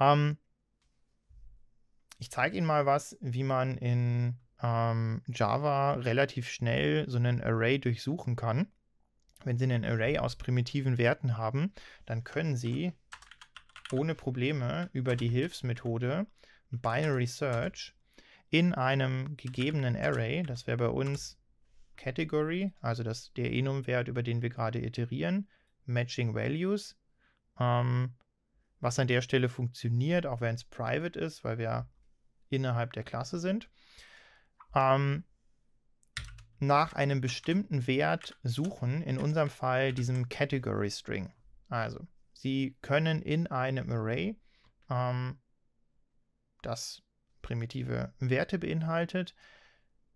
Ähm, ich zeige Ihnen mal was, wie man in ähm, Java relativ schnell so einen Array durchsuchen kann. Wenn Sie einen Array aus primitiven Werten haben, dann können Sie ohne Probleme über die Hilfsmethode Binary Search in einem gegebenen Array, das wäre bei uns Category, also das, der Enum-Wert, über den wir gerade iterieren, Matching Values, ähm, was an der Stelle funktioniert, auch wenn es private ist, weil wir innerhalb der Klasse sind. Ähm, nach einem bestimmten Wert suchen, in unserem Fall diesem Category String. Also, Sie können in einem Array, ähm, das primitive Werte beinhaltet,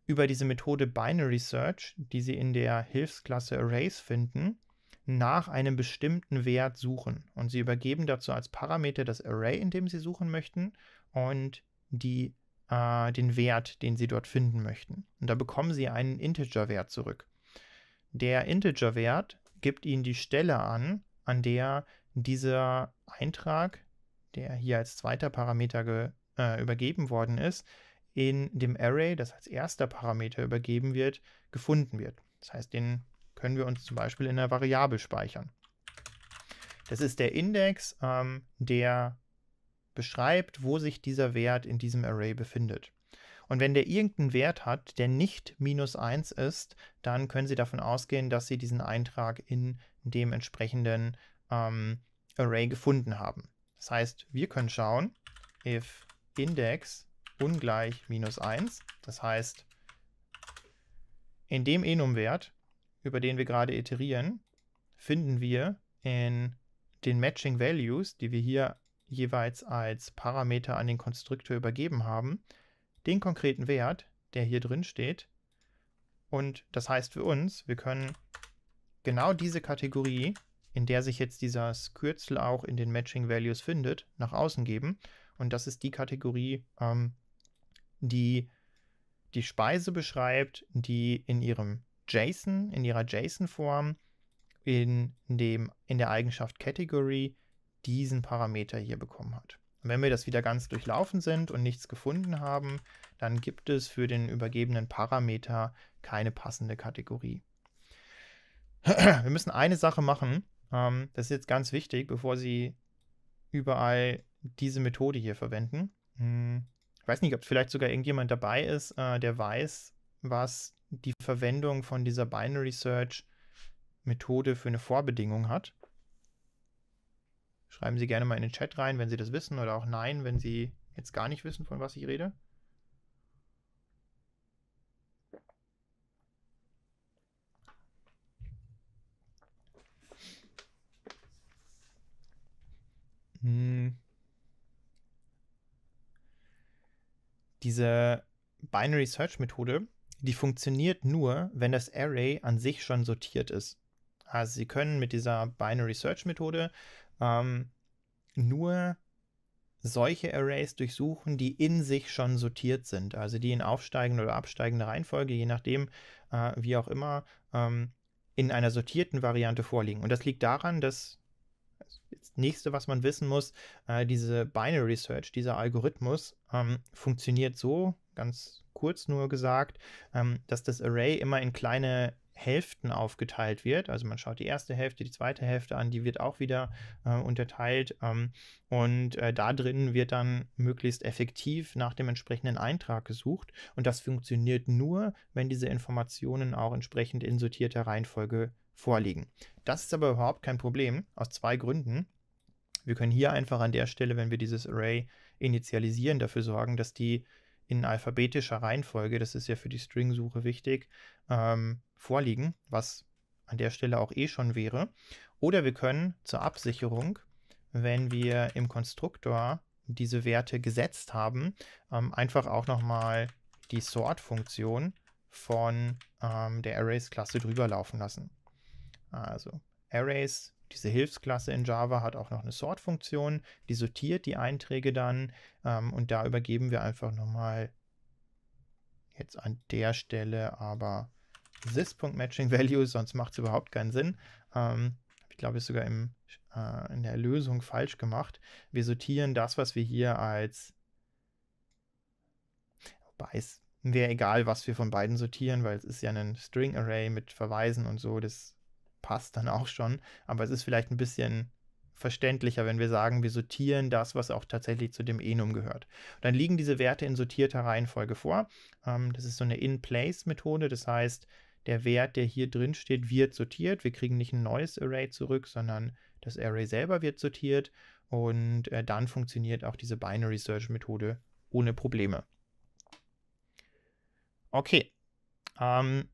über diese Methode Binary Search, die Sie in der Hilfsklasse Arrays finden, nach einem bestimmten Wert suchen. Und Sie übergeben dazu als Parameter das Array, in dem Sie suchen möchten, und die, äh, den Wert, den Sie dort finden möchten. Und da bekommen Sie einen Integer-Wert zurück. Der Integer-Wert gibt Ihnen die Stelle an, an der dieser Eintrag, der hier als zweiter Parameter ge, äh, übergeben worden ist, in dem Array, das als erster Parameter übergeben wird, gefunden wird. Das heißt, den können wir uns zum Beispiel in einer Variable speichern. Das ist der Index, ähm, der beschreibt, wo sich dieser Wert in diesem Array befindet. Und wenn der irgendeinen Wert hat, der nicht minus 1 ist, dann können Sie davon ausgehen, dass Sie diesen Eintrag in dem entsprechenden ähm, Array gefunden haben. Das heißt, wir können schauen, if index ungleich minus 1. Das heißt, in dem Enum-Wert, über den wir gerade iterieren, finden wir in den Matching Values, die wir hier jeweils als Parameter an den Konstruktor übergeben haben, den konkreten Wert, der hier drin steht. Und das heißt für uns, wir können genau diese Kategorie, in der sich jetzt dieses Kürzel auch in den Matching Values findet, nach außen geben. Und das ist die Kategorie, ähm, die die Speise beschreibt, die in ihrem JSON, in ihrer JSON-Form, in, in der Eigenschaft Category diesen Parameter hier bekommen hat. Und wenn wir das wieder ganz durchlaufen sind und nichts gefunden haben, dann gibt es für den übergebenen Parameter keine passende Kategorie. wir müssen eine Sache machen, ähm, das ist jetzt ganz wichtig, bevor Sie überall diese Methode hier verwenden. Hm ich weiß nicht, ob vielleicht sogar irgendjemand dabei ist, äh, der weiß, was die Verwendung von dieser Binary Search Methode für eine Vorbedingung hat. Schreiben Sie gerne mal in den Chat rein, wenn Sie das wissen, oder auch nein, wenn Sie jetzt gar nicht wissen, von was ich rede. Hm. diese Binary Search Methode, die funktioniert nur, wenn das Array an sich schon sortiert ist. Also Sie können mit dieser Binary Search Methode ähm, nur solche Arrays durchsuchen, die in sich schon sortiert sind, also die in aufsteigender oder absteigender Reihenfolge, je nachdem, äh, wie auch immer, ähm, in einer sortierten Variante vorliegen. Und das liegt daran, dass das also nächste, was man wissen muss, äh, diese Binary Search, dieser Algorithmus, ähm, funktioniert so, ganz kurz nur gesagt, ähm, dass das Array immer in kleine Hälften aufgeteilt wird. Also man schaut die erste Hälfte, die zweite Hälfte an, die wird auch wieder äh, unterteilt. Ähm, und äh, da drin wird dann möglichst effektiv nach dem entsprechenden Eintrag gesucht. Und das funktioniert nur, wenn diese Informationen auch entsprechend in sortierter Reihenfolge vorliegen. Das ist aber überhaupt kein Problem, aus zwei Gründen. Wir können hier einfach an der Stelle, wenn wir dieses Array initialisieren, dafür sorgen, dass die in alphabetischer Reihenfolge, das ist ja für die String-Suche wichtig, ähm, vorliegen, was an der Stelle auch eh schon wäre. Oder wir können zur Absicherung, wenn wir im Konstruktor diese Werte gesetzt haben, ähm, einfach auch nochmal die Sort-Funktion von ähm, der Arrays-Klasse drüber laufen lassen. Also Arrays, diese Hilfsklasse in Java hat auch noch eine Sort-Funktion, die sortiert die Einträge dann ähm, und da übergeben wir einfach nochmal jetzt an der Stelle aber this.matchingValue, sonst macht es überhaupt keinen Sinn. Ähm, ich glaube, ich sogar im, äh, in der Lösung falsch gemacht. Wir sortieren das, was wir hier als wobei es wäre egal, was wir von beiden sortieren, weil es ist ja ein String Array mit Verweisen und so, das passt dann auch schon. Aber es ist vielleicht ein bisschen verständlicher, wenn wir sagen, wir sortieren das, was auch tatsächlich zu dem Enum gehört. dann liegen diese Werte in sortierter Reihenfolge vor. Ähm, das ist so eine In-Place-Methode, das heißt, der Wert, der hier drin steht, wird sortiert. Wir kriegen nicht ein neues Array zurück, sondern das Array selber wird sortiert und äh, dann funktioniert auch diese Binary Search Methode ohne Probleme. Okay, ähm,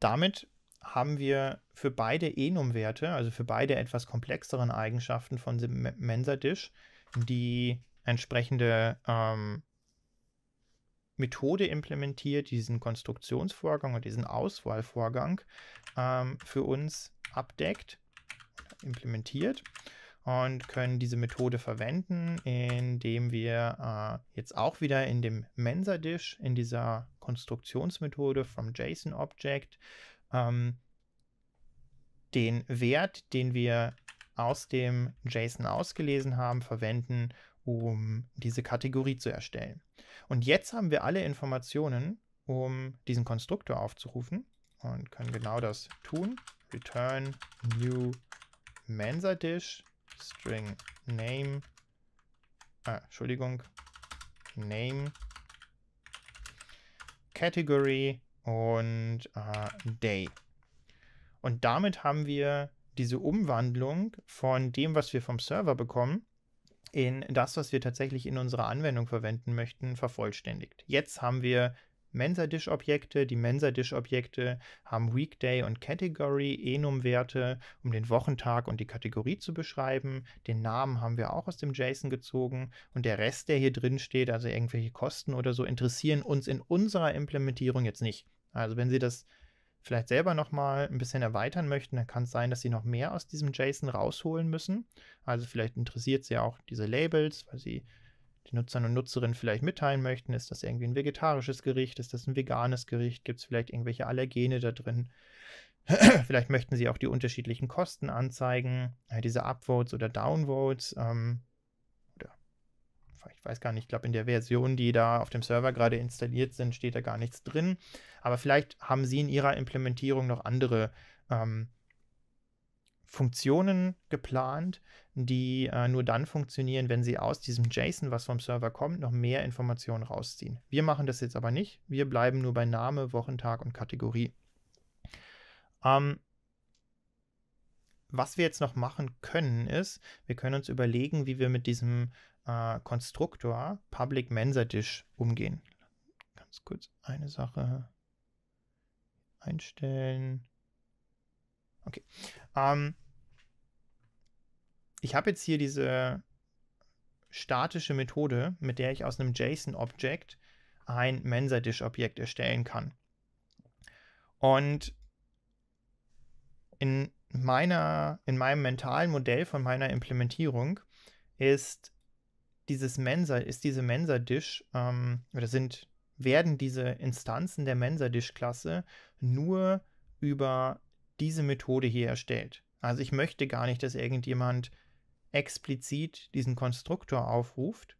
damit haben wir für beide Enum-Werte, also für beide etwas komplexeren Eigenschaften von Mensa-Dish, die entsprechende ähm, Methode implementiert, diesen Konstruktionsvorgang und diesen Auswahlvorgang ähm, für uns abdeckt, implementiert und können diese Methode verwenden, indem wir äh, jetzt auch wieder in dem Mensa-Dish, in dieser Konstruktionsmethode vom JSON-Object ähm, den Wert, den wir aus dem JSON ausgelesen haben, verwenden, um diese Kategorie zu erstellen. Und jetzt haben wir alle Informationen, um diesen Konstruktor aufzurufen und können genau das tun. Return new Mensa Dish String Name Äh, Entschuldigung Name Category und äh, Day. Und damit haben wir diese Umwandlung von dem, was wir vom Server bekommen, in das, was wir tatsächlich in unserer Anwendung verwenden möchten, vervollständigt. Jetzt haben wir Mensa-Dish-Objekte. Die Mensa-Dish-Objekte haben Weekday- und Category-Enum-Werte, um den Wochentag und die Kategorie zu beschreiben. Den Namen haben wir auch aus dem JSON gezogen. Und der Rest, der hier drin steht, also irgendwelche Kosten oder so, interessieren uns in unserer Implementierung jetzt nicht. Also wenn Sie das vielleicht selber nochmal ein bisschen erweitern möchten, dann kann es sein, dass Sie noch mehr aus diesem JSON rausholen müssen. Also vielleicht interessiert Sie auch diese Labels, weil Sie den Nutzern und Nutzerinnen vielleicht mitteilen möchten. Ist das irgendwie ein vegetarisches Gericht? Ist das ein veganes Gericht? Gibt es vielleicht irgendwelche Allergene da drin? vielleicht möchten sie auch die unterschiedlichen Kosten anzeigen, äh, diese Upvotes oder Downvotes. Ähm, oder ich weiß gar nicht, ich glaube, in der Version, die da auf dem Server gerade installiert sind, steht da gar nichts drin. Aber vielleicht haben sie in ihrer Implementierung noch andere ähm, Funktionen geplant, die äh, nur dann funktionieren, wenn sie aus diesem JSON, was vom Server kommt, noch mehr Informationen rausziehen. Wir machen das jetzt aber nicht. Wir bleiben nur bei Name, Wochentag und Kategorie. Ähm, was wir jetzt noch machen können, ist, wir können uns überlegen, wie wir mit diesem äh, Konstruktor Public Mensa Mensadish umgehen. Ganz kurz eine Sache einstellen. Okay. Ähm, ich habe jetzt hier diese statische Methode, mit der ich aus einem JSON-Object ein mensa dish objekt erstellen kann. Und in, meiner, in meinem mentalen Modell von meiner Implementierung ist dieses Mensa, ist diese Mensa-Dish, ähm, oder sind, werden diese Instanzen der Mensa-Dish-Klasse nur über diese Methode hier erstellt. Also ich möchte gar nicht, dass irgendjemand explizit diesen Konstruktor aufruft,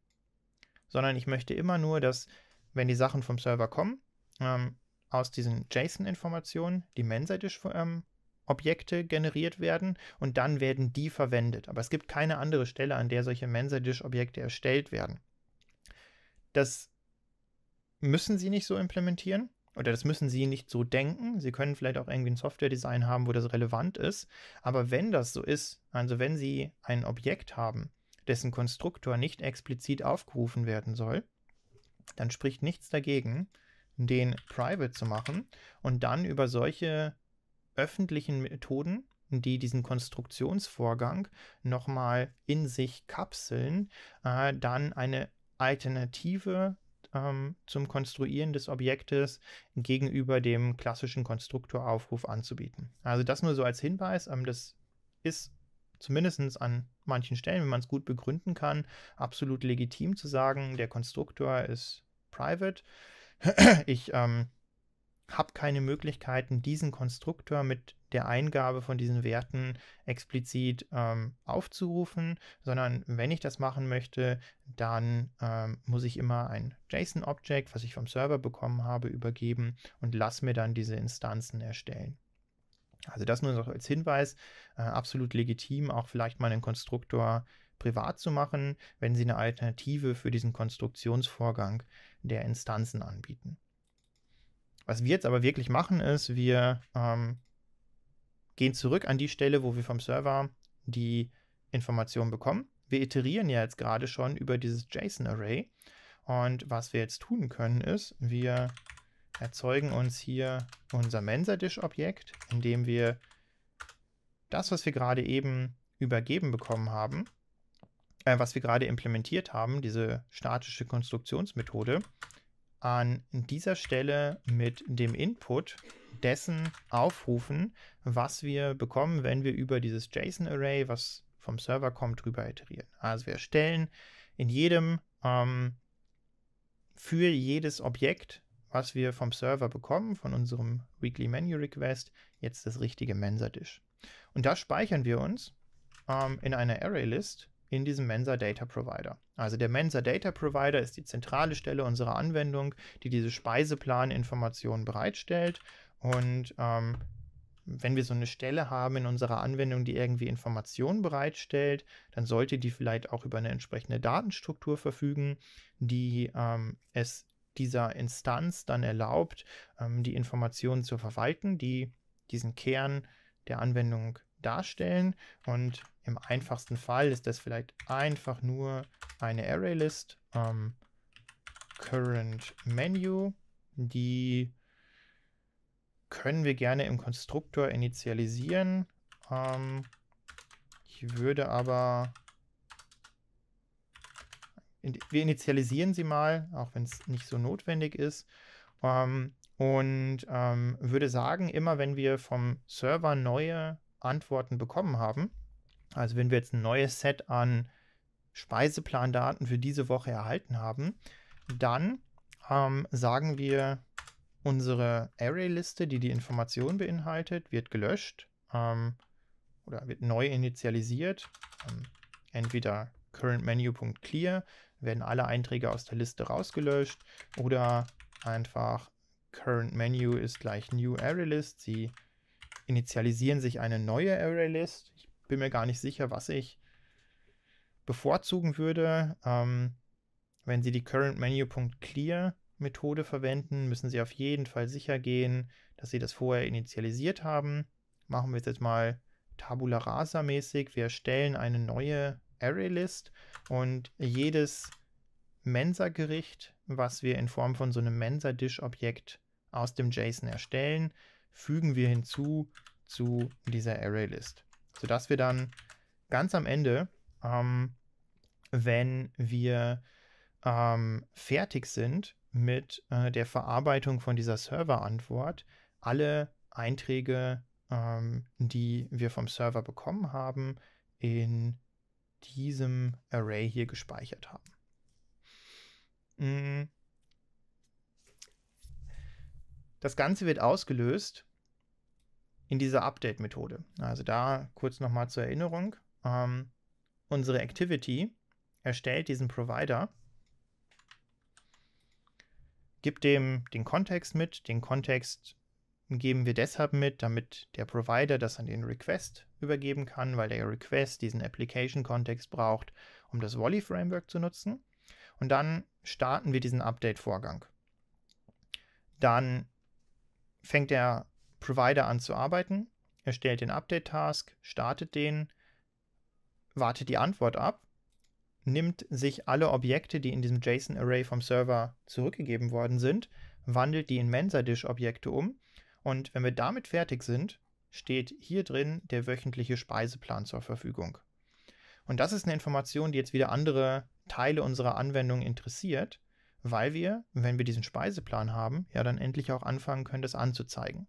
sondern ich möchte immer nur, dass, wenn die Sachen vom Server kommen, ähm, aus diesen JSON-Informationen die Mensa-Dish-Objekte ähm, generiert werden und dann werden die verwendet. Aber es gibt keine andere Stelle, an der solche Mensa-Dish-Objekte erstellt werden. Das müssen Sie nicht so implementieren oder das müssen Sie nicht so denken. Sie können vielleicht auch irgendwie ein Software-Design haben, wo das relevant ist. Aber wenn das so ist, also wenn Sie ein Objekt haben, dessen Konstruktor nicht explizit aufgerufen werden soll, dann spricht nichts dagegen, den private zu machen und dann über solche öffentlichen Methoden, die diesen Konstruktionsvorgang nochmal in sich kapseln, äh, dann eine alternative ähm, zum Konstruieren des Objektes gegenüber dem klassischen Konstruktoraufruf anzubieten. Also das nur so als Hinweis, ähm, das ist zumindest an manchen Stellen, wenn man es gut begründen kann, absolut legitim zu sagen, der Konstruktor ist private. ich ähm, habe keine Möglichkeiten, diesen Konstruktor mit der Eingabe von diesen Werten explizit ähm, aufzurufen, sondern wenn ich das machen möchte, dann ähm, muss ich immer ein JSON-Object, was ich vom Server bekommen habe, übergeben und lasse mir dann diese Instanzen erstellen. Also das nur noch als Hinweis, äh, absolut legitim, auch vielleicht mal einen Konstruktor privat zu machen, wenn Sie eine Alternative für diesen Konstruktionsvorgang der Instanzen anbieten. Was wir jetzt aber wirklich machen, ist, wir ähm, gehen zurück an die Stelle, wo wir vom Server die Information bekommen. Wir iterieren ja jetzt gerade schon über dieses JSON-Array. Und was wir jetzt tun können, ist, wir erzeugen uns hier unser Mensa-Dish-Objekt, indem wir das, was wir gerade eben übergeben bekommen haben, äh, was wir gerade implementiert haben, diese statische Konstruktionsmethode, an dieser Stelle mit dem Input dessen aufrufen, was wir bekommen, wenn wir über dieses JSON-Array, was vom Server kommt, drüber iterieren. Also wir erstellen in jedem, ähm, für jedes Objekt, was wir vom Server bekommen, von unserem Weekly Menu Request, jetzt das richtige Mensa-Dish. Und das speichern wir uns ähm, in einer Array-List in diesem Mensa Data Provider. Also der Mensa Data Provider ist die zentrale Stelle unserer Anwendung, die diese Speiseplaninformationen bereitstellt. Und ähm, wenn wir so eine Stelle haben in unserer Anwendung, die irgendwie Informationen bereitstellt, dann sollte die vielleicht auch über eine entsprechende Datenstruktur verfügen, die ähm, es dieser Instanz dann erlaubt, ähm, die Informationen zu verwalten, die diesen Kern der Anwendung darstellen. Und im einfachsten Fall ist das vielleicht einfach nur eine ArrayList ähm, current menu, die können wir gerne im Konstruktor initialisieren. Ähm, ich würde aber, wir initialisieren sie mal, auch wenn es nicht so notwendig ist. Ähm, und ähm, würde sagen, immer wenn wir vom Server neue Antworten bekommen haben. Also wenn wir jetzt ein neues Set an Speiseplandaten für diese Woche erhalten haben, dann ähm, sagen wir, unsere Array-Liste, die die Information beinhaltet, wird gelöscht ähm, oder wird neu initialisiert. Ähm, entweder currentMenu.clear werden alle Einträge aus der Liste rausgelöscht oder einfach currentMenu ist gleich new ArrayList. Sie initialisieren sich eine neue ArrayList. Ich bin mir gar nicht sicher, was ich bevorzugen würde. Ähm, wenn Sie die currentMenu.clear Methode verwenden, müssen Sie auf jeden Fall sicher gehen, dass Sie das vorher initialisiert haben. Machen wir es jetzt mal tabula rasa mäßig. Wir erstellen eine neue ArrayList und jedes Mensa-Gericht, was wir in Form von so einem Mensa-Dish-Objekt aus dem JSON erstellen, fügen wir hinzu zu dieser ArrayList, sodass wir dann ganz am Ende, ähm, wenn wir ähm, fertig sind mit äh, der Verarbeitung von dieser Serverantwort, alle Einträge, ähm, die wir vom Server bekommen haben, in diesem Array hier gespeichert haben. Mm. Das Ganze wird ausgelöst in dieser Update-Methode. Also da kurz nochmal zur Erinnerung. Ähm, unsere Activity erstellt diesen Provider, gibt dem den Kontext mit. Den Kontext geben wir deshalb mit, damit der Provider das an den Request übergeben kann, weil der Request diesen Application-Kontext braucht, um das wally framework zu nutzen. Und dann starten wir diesen Update-Vorgang. Dann fängt der Provider anzuarbeiten. Er stellt den Update-Task, startet den, wartet die Antwort ab, nimmt sich alle Objekte, die in diesem JSON-Array vom Server zurückgegeben worden sind, wandelt die in Mensa-Dish-Objekte um. Und wenn wir damit fertig sind, steht hier drin der wöchentliche Speiseplan zur Verfügung. Und das ist eine Information, die jetzt wieder andere Teile unserer Anwendung interessiert, weil wir, wenn wir diesen Speiseplan haben, ja dann endlich auch anfangen können, das anzuzeigen.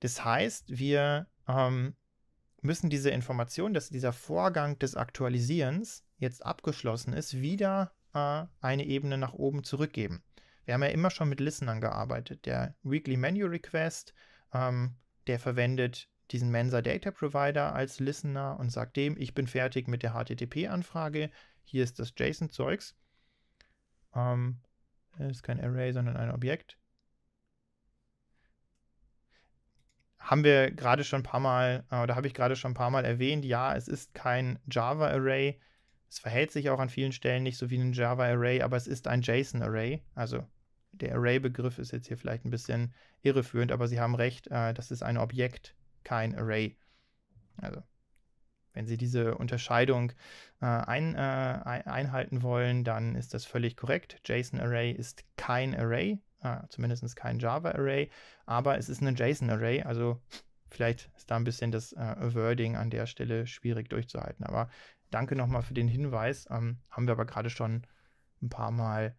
Das heißt, wir ähm, müssen diese Information, dass dieser Vorgang des Aktualisierens jetzt abgeschlossen ist, wieder äh, eine Ebene nach oben zurückgeben. Wir haben ja immer schon mit Listenern gearbeitet. Der Weekly Menu Request, ähm, der verwendet diesen Mensa Data Provider als Listener und sagt dem, ich bin fertig mit der HTTP-Anfrage, hier ist das JSON-Zeugs. Ähm, das ist kein Array, sondern ein Objekt. haben wir gerade schon ein paar Mal, äh, oder habe ich gerade schon ein paar Mal erwähnt, ja, es ist kein Java-Array. Es verhält sich auch an vielen Stellen nicht so wie ein Java-Array, aber es ist ein JSON-Array. Also der Array-Begriff ist jetzt hier vielleicht ein bisschen irreführend, aber Sie haben recht, äh, das ist ein Objekt, kein Array. Also wenn Sie diese Unterscheidung äh, ein, äh, einhalten wollen, dann ist das völlig korrekt. JSON-Array ist kein Array, äh, ah, zumindest kein Java-Array, aber es ist ein JSON-Array, also vielleicht ist da ein bisschen das äh, Wording an der Stelle schwierig durchzuhalten. Aber danke nochmal für den Hinweis, ähm, haben wir aber gerade schon ein paar Mal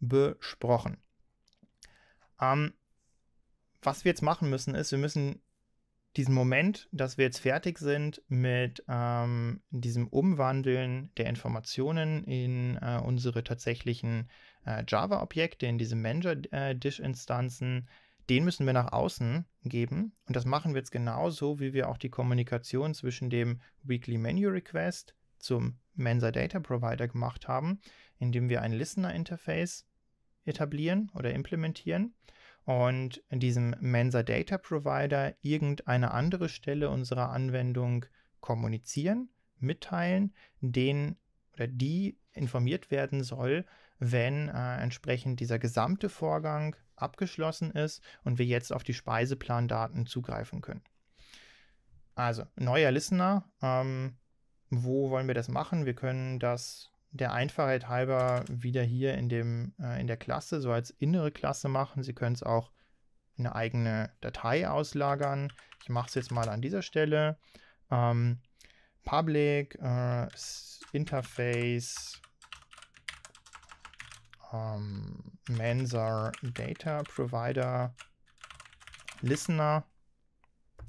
besprochen. Ähm, was wir jetzt machen müssen, ist, wir müssen diesen Moment, dass wir jetzt fertig sind mit ähm, diesem Umwandeln der Informationen in äh, unsere tatsächlichen äh, Java-Objekte, in diese Manager-Dish-Instanzen, den müssen wir nach außen geben. Und das machen wir jetzt genauso, wie wir auch die Kommunikation zwischen dem Weekly Menu Request zum Mensa Data Provider gemacht haben, indem wir ein Listener Interface etablieren oder implementieren und in diesem Mensa Data Provider irgendeine andere Stelle unserer Anwendung kommunizieren, mitteilen, den oder die informiert werden soll, wenn äh, entsprechend dieser gesamte Vorgang abgeschlossen ist und wir jetzt auf die Speiseplandaten zugreifen können. Also, neuer Listener, ähm, wo wollen wir das machen? Wir können das der Einfachheit halber wieder hier in, dem, äh, in der Klasse so als innere Klasse machen. Sie können es auch in eine eigene Datei auslagern. Ich mache es jetzt mal an dieser Stelle. Ähm, public äh, Interface ähm, Mensor Data Provider Listener.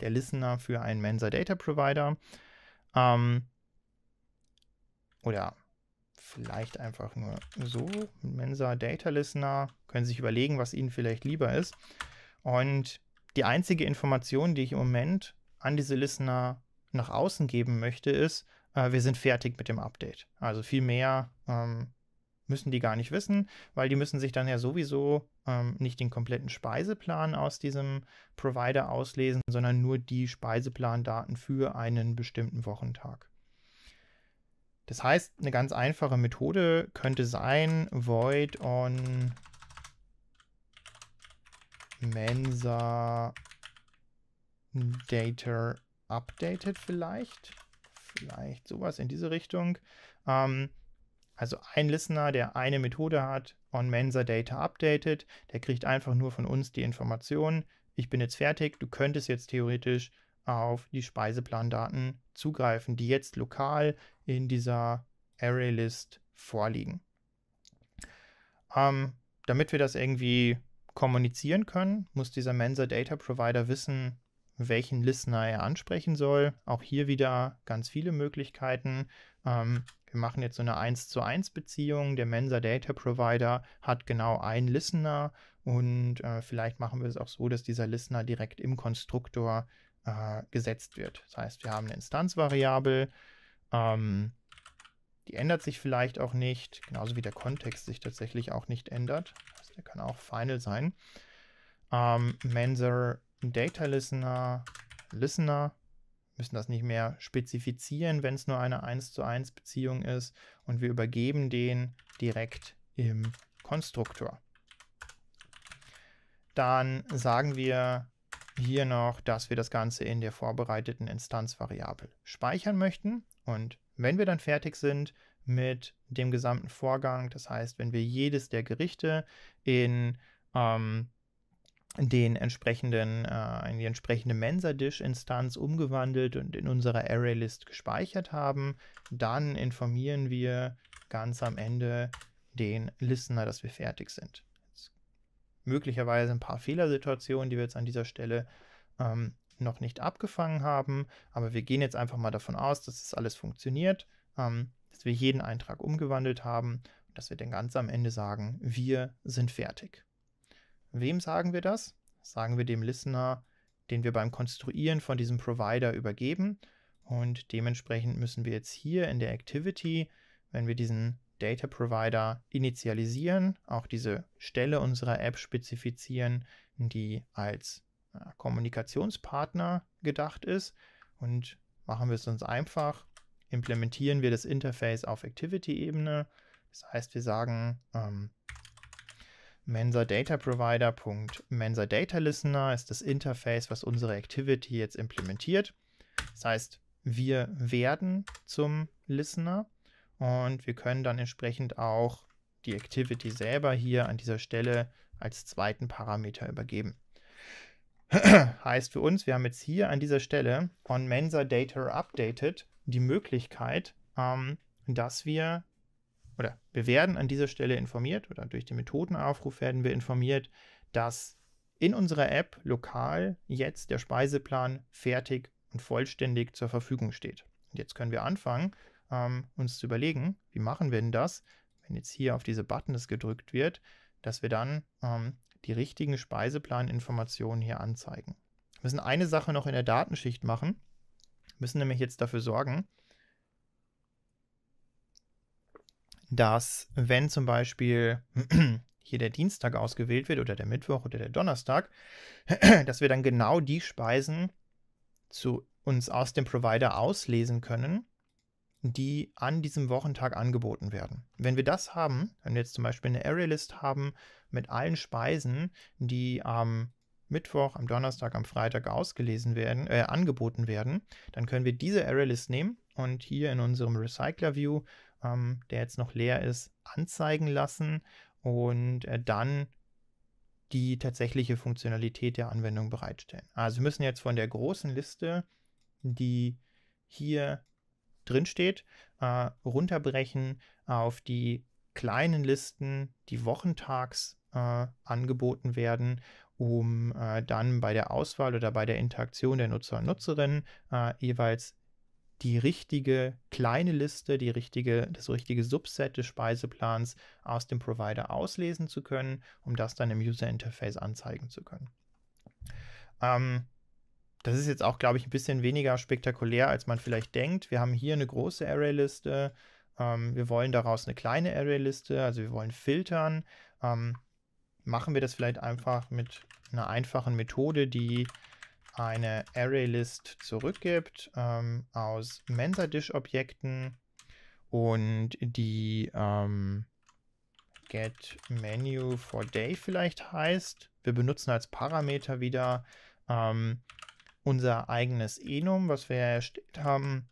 Der Listener für einen Mensa Data Provider. Ähm, oder vielleicht einfach nur so. Mensa Data Listener können Sie sich überlegen, was Ihnen vielleicht lieber ist. Und die einzige Information, die ich im Moment an diese Listener nach außen geben möchte, ist, äh, wir sind fertig mit dem Update. Also viel mehr ähm, müssen die gar nicht wissen, weil die müssen sich dann ja sowieso ähm, nicht den kompletten Speiseplan aus diesem Provider auslesen, sondern nur die Speiseplandaten für einen bestimmten Wochentag. Das heißt, eine ganz einfache Methode könnte sein, void on Mensa Data updated vielleicht. Vielleicht sowas in diese Richtung. Ähm, also ein Listener, der eine Methode hat, on Mensa Data updated, der kriegt einfach nur von uns die Information. Ich bin jetzt fertig. Du könntest jetzt theoretisch auf die Speiseplandaten zugreifen, die jetzt lokal in dieser ArrayList vorliegen. Ähm, damit wir das irgendwie kommunizieren können, muss dieser Mensa Data Provider wissen, welchen Listener er ansprechen soll. Auch hier wieder ganz viele Möglichkeiten. Ähm, wir machen jetzt so eine 1 zu 1 Beziehung. Der Mensa Data Provider hat genau einen Listener und äh, vielleicht machen wir es auch so, dass dieser Listener direkt im Konstruktor äh, gesetzt wird. Das heißt, wir haben eine Instanzvariable, ähm, die ändert sich vielleicht auch nicht, genauso wie der Kontext sich tatsächlich auch nicht ändert. Also der kann auch final sein. Ähm, Mensor Data Listener, Listener, müssen das nicht mehr spezifizieren, wenn es nur eine 1 zu 1 Beziehung ist und wir übergeben den direkt im Konstruktor. Dann sagen wir hier noch, dass wir das Ganze in der vorbereiteten Instanzvariable speichern möchten. Und wenn wir dann fertig sind mit dem gesamten Vorgang, das heißt, wenn wir jedes der Gerichte in ähm, den entsprechenden, äh, in die entsprechende Mensa-Dish-Instanz umgewandelt und in unserer Array-List gespeichert haben, dann informieren wir ganz am Ende den Listener, dass wir fertig sind möglicherweise ein paar Fehlersituationen, die wir jetzt an dieser Stelle ähm, noch nicht abgefangen haben. Aber wir gehen jetzt einfach mal davon aus, dass das alles funktioniert, ähm, dass wir jeden Eintrag umgewandelt haben und dass wir dann ganz am Ende sagen, wir sind fertig. Wem sagen wir das? Sagen wir dem Listener, den wir beim Konstruieren von diesem Provider übergeben. Und dementsprechend müssen wir jetzt hier in der Activity, wenn wir diesen Data Provider initialisieren, auch diese Stelle unserer App spezifizieren, die als äh, Kommunikationspartner gedacht ist. Und machen wir es uns einfach, implementieren wir das Interface auf Activity-Ebene. Das heißt, wir sagen ähm, Mensa Data Provider. Mensa Data Listener ist das Interface, was unsere Activity jetzt implementiert. Das heißt, wir werden zum Listener und wir können dann entsprechend auch die Activity selber hier an dieser Stelle als zweiten Parameter übergeben. heißt für uns, wir haben jetzt hier an dieser Stelle on Mensa Data Updated die Möglichkeit, ähm, dass wir oder wir werden an dieser Stelle informiert oder durch den Methodenaufruf werden wir informiert, dass in unserer App lokal jetzt der Speiseplan fertig und vollständig zur Verfügung steht. Und jetzt können wir anfangen, ähm, uns zu überlegen, wie machen wir denn das, wenn jetzt hier auf diese Buttons gedrückt wird, dass wir dann ähm, die richtigen Speiseplaninformationen hier anzeigen. Wir müssen eine Sache noch in der Datenschicht machen, wir müssen nämlich jetzt dafür sorgen, dass wenn zum Beispiel hier der Dienstag ausgewählt wird oder der Mittwoch oder der Donnerstag, dass wir dann genau die Speisen zu uns aus dem Provider auslesen können, die an diesem Wochentag angeboten werden. Wenn wir das haben, wenn wir jetzt zum Beispiel eine Array-List haben mit allen Speisen, die am Mittwoch, am Donnerstag, am Freitag ausgelesen werden, äh, angeboten werden, dann können wir diese Array-List nehmen und hier in unserem Recycler-View, ähm, der jetzt noch leer ist, anzeigen lassen und äh, dann die tatsächliche Funktionalität der Anwendung bereitstellen. Also wir müssen jetzt von der großen Liste, die hier drinsteht, äh, runterbrechen äh, auf die kleinen Listen, die wochentags äh, angeboten werden, um äh, dann bei der Auswahl oder bei der Interaktion der Nutzer und Nutzerinnen äh, jeweils die richtige kleine Liste, die richtige, das richtige Subset des Speiseplans aus dem Provider auslesen zu können, um das dann im User Interface anzeigen zu können. Ähm, das ist jetzt auch, glaube ich, ein bisschen weniger spektakulär, als man vielleicht denkt. Wir haben hier eine große Arrayliste. Ähm, wir wollen daraus eine kleine Array-Liste. Also wir wollen filtern. Ähm, machen wir das vielleicht einfach mit einer einfachen Methode, die eine Array-List zurückgibt ähm, aus Mensa-Dish-Objekten und die ähm, getMenu for Day vielleicht heißt. Wir benutzen als Parameter wieder ähm, unser eigenes Enum, was wir erstellt haben,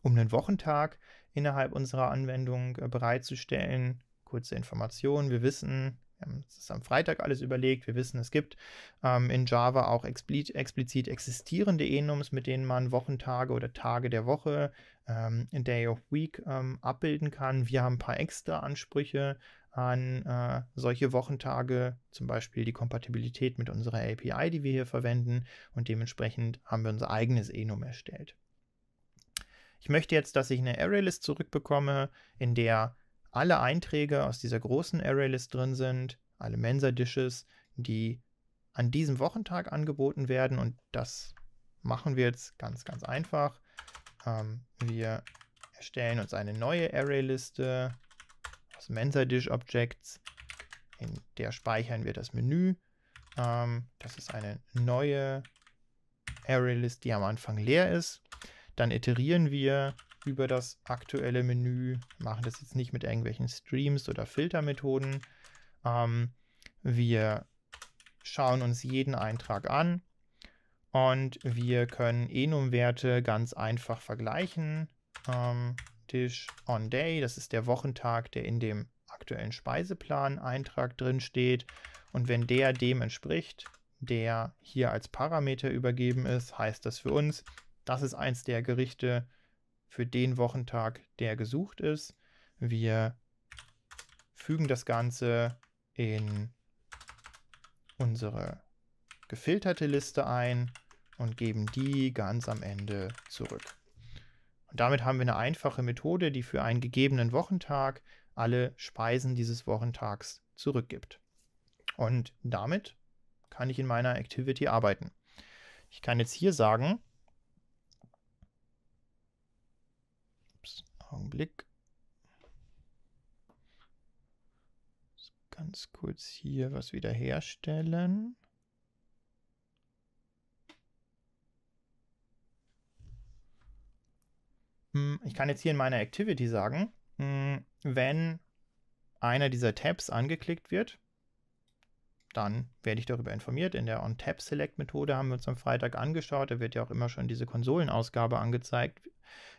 um den Wochentag innerhalb unserer Anwendung äh, bereitzustellen. Kurze Information, wir wissen, wir haben uns am Freitag alles überlegt. Wir wissen, es gibt ähm, in Java auch explizit existierende Enums, mit denen man Wochentage oder Tage der Woche, ähm, Day of Week ähm, abbilden kann. Wir haben ein paar extra Ansprüche an äh, solche Wochentage, zum Beispiel die Kompatibilität mit unserer API, die wir hier verwenden und dementsprechend haben wir unser eigenes Enum erstellt. Ich möchte jetzt, dass ich eine ArrayList zurückbekomme, in der alle Einträge aus dieser großen ArrayList drin sind, alle Mensa-Dishes, die an diesem Wochentag angeboten werden und das machen wir jetzt ganz, ganz einfach. Ähm, wir erstellen uns eine neue Array-Liste, das MensaDish Objects. In der speichern wir das Menü. Ähm, das ist eine neue ArrayList, die am Anfang leer ist. Dann iterieren wir über das aktuelle Menü, machen das jetzt nicht mit irgendwelchen Streams oder Filtermethoden. Ähm, wir schauen uns jeden Eintrag an und wir können Enum-Werte ganz einfach vergleichen. Ähm, Tisch on Day. Das ist der Wochentag, der in dem aktuellen Speiseplan-Eintrag drin steht. Und wenn der dem entspricht, der hier als Parameter übergeben ist, heißt das für uns, das ist eins der Gerichte für den Wochentag, der gesucht ist. Wir fügen das Ganze in unsere gefilterte Liste ein und geben die ganz am Ende zurück. Und damit haben wir eine einfache Methode, die für einen gegebenen Wochentag alle Speisen dieses Wochentags zurückgibt. Und damit kann ich in meiner Activity arbeiten. Ich kann jetzt hier sagen, ups, Augenblick, ganz kurz hier was wiederherstellen. Hm, ich kann jetzt hier in meiner Activity sagen, hm, wenn einer dieser Tabs angeklickt wird, dann werde ich darüber informiert. In der ontabselect methode haben wir uns am Freitag angeschaut. Da wird ja auch immer schon diese Konsolenausgabe angezeigt.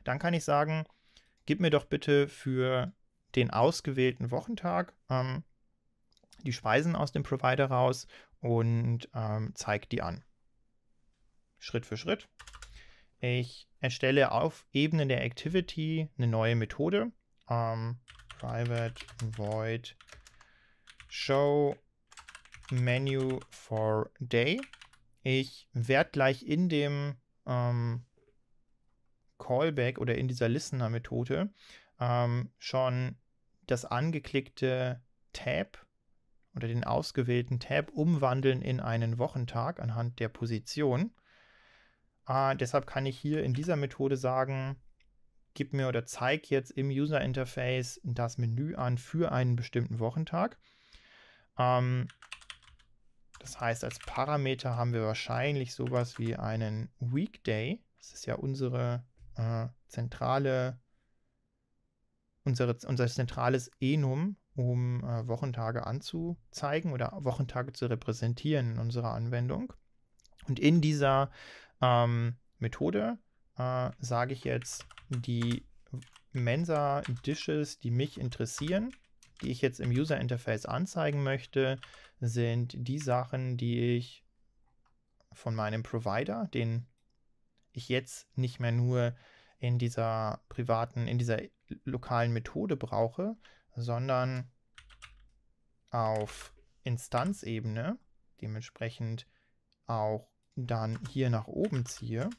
Dann kann ich sagen, gib mir doch bitte für den ausgewählten Wochentag ähm, die Speisen aus dem Provider raus und ähm, zeig die an. Schritt für Schritt. Ich erstelle auf Ebene der Activity eine neue Methode. Ähm, private void show menu for day. Ich werde gleich in dem ähm, Callback oder in dieser Listener-Methode ähm, schon das angeklickte Tab oder den ausgewählten Tab umwandeln in einen Wochentag anhand der Position. Äh, deshalb kann ich hier in dieser Methode sagen, gib mir oder zeig jetzt im User Interface das Menü an für einen bestimmten Wochentag. Ähm, das heißt, als Parameter haben wir wahrscheinlich sowas wie einen Weekday. Das ist ja unsere äh, zentrale, unsere, unser zentrales Enum, um äh, Wochentage anzuzeigen oder Wochentage zu repräsentieren in unserer Anwendung. Und in dieser ähm, Methode äh, sage ich jetzt die Mensa-Dishes, die mich interessieren, die ich jetzt im User-Interface anzeigen möchte, sind die Sachen, die ich von meinem Provider, den ich jetzt nicht mehr nur in dieser privaten, in dieser lokalen Methode brauche, sondern auf Instanzebene, dementsprechend auch dann hier nach oben ziehe,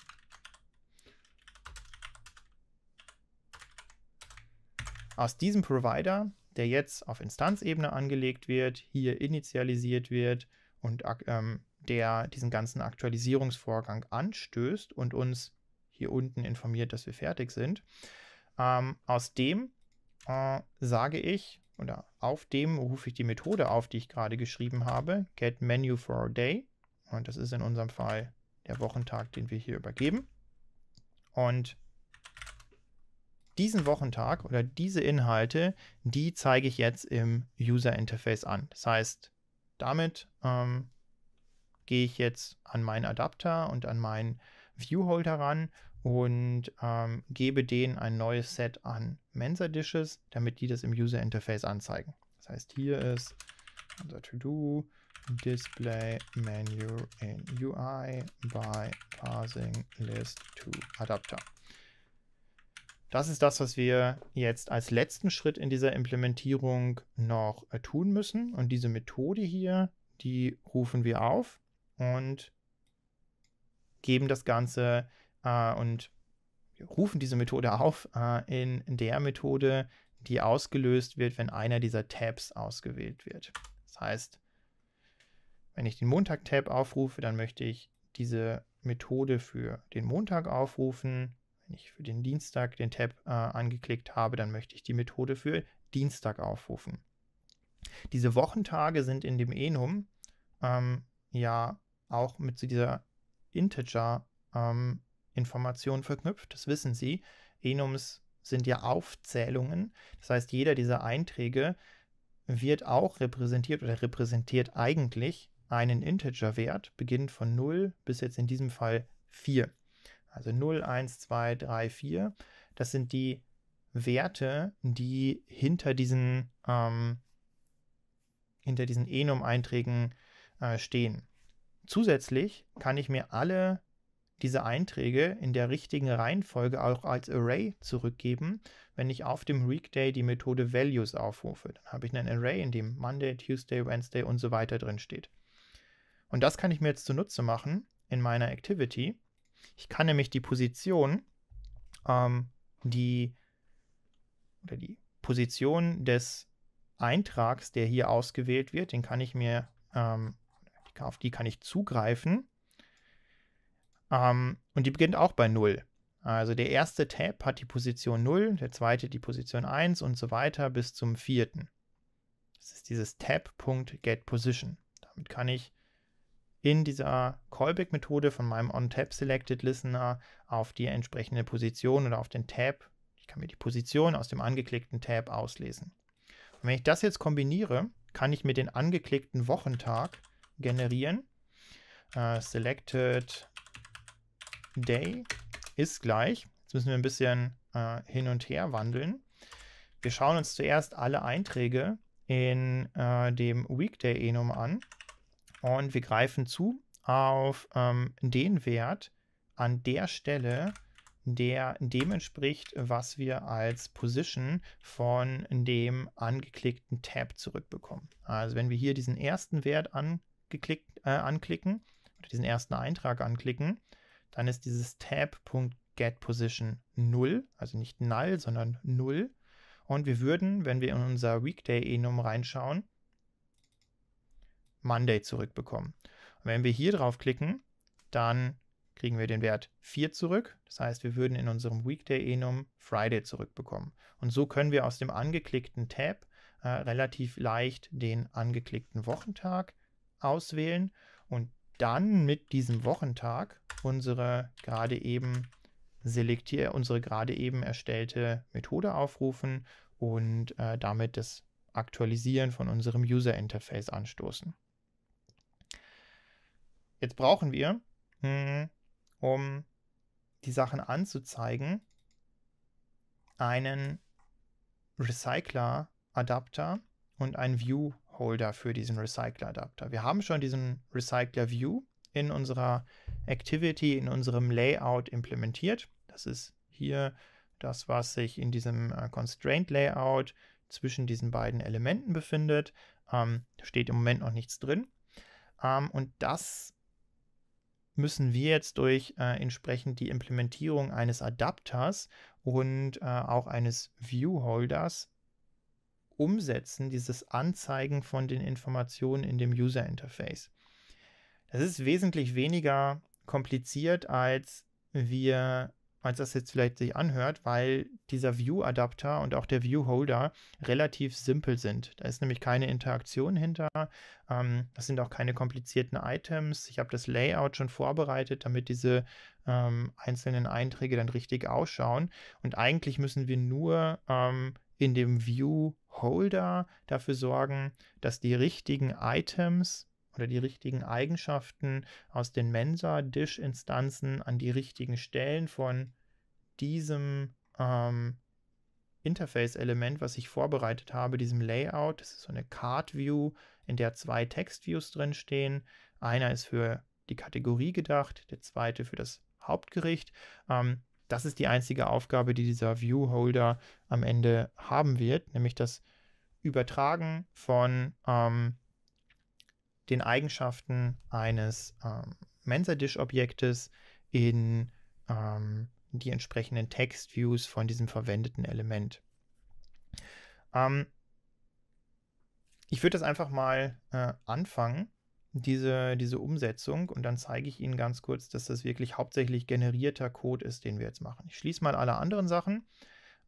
aus diesem Provider, der jetzt auf Instanzebene angelegt wird, hier initialisiert wird und ähm, der diesen ganzen Aktualisierungsvorgang anstößt und uns hier unten informiert, dass wir fertig sind. Ähm, aus dem äh, sage ich, oder auf dem rufe ich die Methode auf, die ich gerade geschrieben habe, get menu for day. Und das ist in unserem Fall der Wochentag, den wir hier übergeben. Und diesen Wochentag oder diese Inhalte, die zeige ich jetzt im User Interface an. Das heißt, damit ähm, gehe ich jetzt an meinen Adapter und an meinen Viewholder ran und ähm, gebe denen ein neues Set an Mensa Dishes, damit die das im User Interface anzeigen. Das heißt, hier ist unser To-Do display menu in UI by parsing list to adapter. Das ist das, was wir jetzt als letzten Schritt in dieser Implementierung noch äh, tun müssen. Und diese Methode hier, die rufen wir auf und geben das Ganze äh, und rufen diese Methode auf äh, in der Methode, die ausgelöst wird, wenn einer dieser Tabs ausgewählt wird. Das heißt, wenn ich den Montag-Tab aufrufe, dann möchte ich diese Methode für den Montag aufrufen. Wenn ich für den Dienstag den Tab äh, angeklickt habe, dann möchte ich die Methode für Dienstag aufrufen. Diese Wochentage sind in dem Enum ähm, ja auch mit dieser Integer-Information ähm, verknüpft. Das wissen Sie. Enums sind ja Aufzählungen. Das heißt, jeder dieser Einträge wird auch repräsentiert oder repräsentiert eigentlich einen Integer-Wert, beginnt von 0 bis jetzt in diesem Fall 4. Also 0, 1, 2, 3, 4. Das sind die Werte, die hinter diesen, ähm, hinter diesen Enum-Einträgen äh, stehen. Zusätzlich kann ich mir alle diese Einträge in der richtigen Reihenfolge auch als Array zurückgeben, wenn ich auf dem Weekday die Methode Values aufrufe. Dann habe ich ein Array, in dem Monday, Tuesday, Wednesday und so weiter drin steht. Und das kann ich mir jetzt zunutze machen in meiner Activity. Ich kann nämlich die Position, ähm, die oder die Position des Eintrags, der hier ausgewählt wird, den kann ich mir, ähm, auf die kann ich zugreifen. Ähm, und die beginnt auch bei 0. Also der erste Tab hat die Position 0, der zweite die Position 1 und so weiter bis zum vierten. Das ist dieses Tab.getPosition. Damit kann ich in dieser Callback-Methode von meinem OnTap-Selected-Listener auf die entsprechende Position oder auf den Tab, ich kann mir die Position aus dem angeklickten Tab auslesen. Und wenn ich das jetzt kombiniere, kann ich mir den angeklickten Wochentag generieren. Uh, selected Day ist gleich. Jetzt müssen wir ein bisschen uh, hin und her wandeln. Wir schauen uns zuerst alle Einträge in uh, dem Weekday-Enum an. Und wir greifen zu auf ähm, den Wert an der Stelle, der dem entspricht, was wir als Position von dem angeklickten Tab zurückbekommen. Also wenn wir hier diesen ersten Wert angeklickt, äh, anklicken, oder diesen ersten Eintrag anklicken, dann ist dieses Tab.getPosition 0, also nicht null, sondern 0. Und wir würden, wenn wir in unser Weekday-Enum reinschauen, Monday zurückbekommen. Und wenn wir hier draufklicken, dann kriegen wir den Wert 4 zurück. Das heißt, wir würden in unserem Weekday-Enum Friday zurückbekommen. Und so können wir aus dem angeklickten Tab äh, relativ leicht den angeklickten Wochentag auswählen und dann mit diesem Wochentag unsere gerade eben selektier unsere gerade eben erstellte Methode aufrufen und äh, damit das Aktualisieren von unserem User Interface anstoßen. Jetzt brauchen wir, hm, um die Sachen anzuzeigen, einen Recycler-Adapter und einen View-Holder für diesen Recycler-Adapter. Wir haben schon diesen Recycler-View in unserer Activity, in unserem Layout implementiert. Das ist hier das, was sich in diesem äh, Constraint-Layout zwischen diesen beiden Elementen befindet. Ähm, steht im Moment noch nichts drin. Um, ähm, und das müssen wir jetzt durch äh, entsprechend die Implementierung eines Adapters und äh, auch eines Viewholders umsetzen, dieses Anzeigen von den Informationen in dem User Interface. Das ist wesentlich weniger kompliziert, als wir als das jetzt vielleicht sich anhört, weil dieser View-Adapter und auch der View-Holder relativ simpel sind. Da ist nämlich keine Interaktion hinter. Ähm, das sind auch keine komplizierten Items. Ich habe das Layout schon vorbereitet, damit diese ähm, einzelnen Einträge dann richtig ausschauen. Und eigentlich müssen wir nur ähm, in dem View Holder dafür sorgen, dass die richtigen Items oder die richtigen Eigenschaften aus den Mensa-Dish-Instanzen an die richtigen Stellen von diesem ähm, Interface-Element, was ich vorbereitet habe, diesem Layout. Das ist so eine Card-View, in der zwei Text-Views drinstehen. Einer ist für die Kategorie gedacht, der zweite für das Hauptgericht. Ähm, das ist die einzige Aufgabe, die dieser View-Holder am Ende haben wird, nämlich das Übertragen von ähm, den Eigenschaften eines ähm, Mensa-Dish-Objektes in ähm, die entsprechenden Text-Views von diesem verwendeten Element. Ähm, ich würde das einfach mal äh, anfangen, diese, diese Umsetzung, und dann zeige ich Ihnen ganz kurz, dass das wirklich hauptsächlich generierter Code ist, den wir jetzt machen. Ich schließe mal alle anderen Sachen.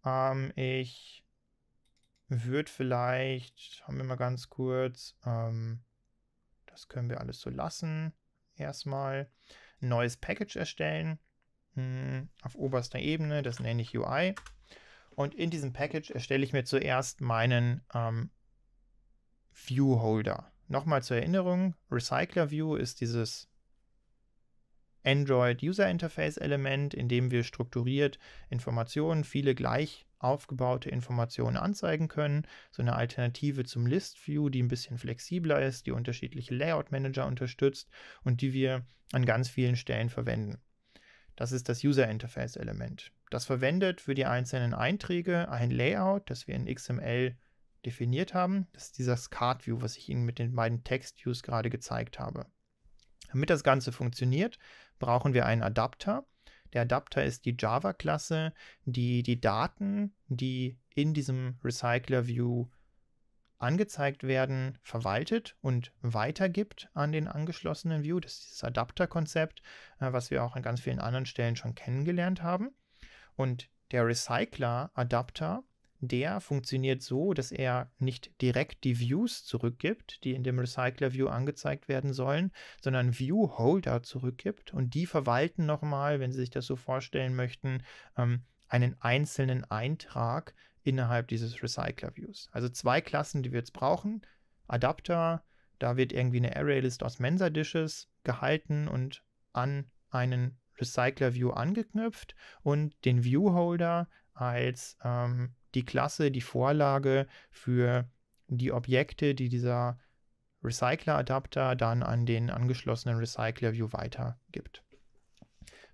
Ähm, ich würde vielleicht, haben wir mal ganz kurz, ähm, das können wir alles so lassen. Erstmal ein neues Package erstellen hm, auf oberster Ebene. Das nenne ich UI. Und in diesem Package erstelle ich mir zuerst meinen ähm, View-Holder. Nochmal zur Erinnerung, Recycler View ist dieses Android User Interface Element, in dem wir strukturiert Informationen, viele gleich aufgebaute Informationen anzeigen können. So eine Alternative zum List View, die ein bisschen flexibler ist, die unterschiedliche Layout Manager unterstützt und die wir an ganz vielen Stellen verwenden. Das ist das User Interface Element. Das verwendet für die einzelnen Einträge ein Layout, das wir in XML definiert haben. Das ist dieser Card View, was ich Ihnen mit den beiden Text Views gerade gezeigt habe. Damit das Ganze funktioniert, brauchen wir einen Adapter. Der Adapter ist die Java-Klasse, die die Daten, die in diesem Recycler-View angezeigt werden, verwaltet und weitergibt an den angeschlossenen View. Das ist dieses Adapter-Konzept, äh, was wir auch an ganz vielen anderen Stellen schon kennengelernt haben. Und der Recycler-Adapter der funktioniert so, dass er nicht direkt die Views zurückgibt, die in dem Recycler-View angezeigt werden sollen, sondern View-Holder zurückgibt und die verwalten nochmal, wenn Sie sich das so vorstellen möchten, ähm, einen einzelnen Eintrag innerhalb dieses Recycler-Views. Also zwei Klassen, die wir jetzt brauchen. Adapter, da wird irgendwie eine ArrayList aus Mensa-Dishes gehalten und an einen Recycler-View angeknüpft und den View-Holder als ähm, die Klasse, die Vorlage für die Objekte, die dieser Recycler-Adapter dann an den angeschlossenen Recycler-View weitergibt.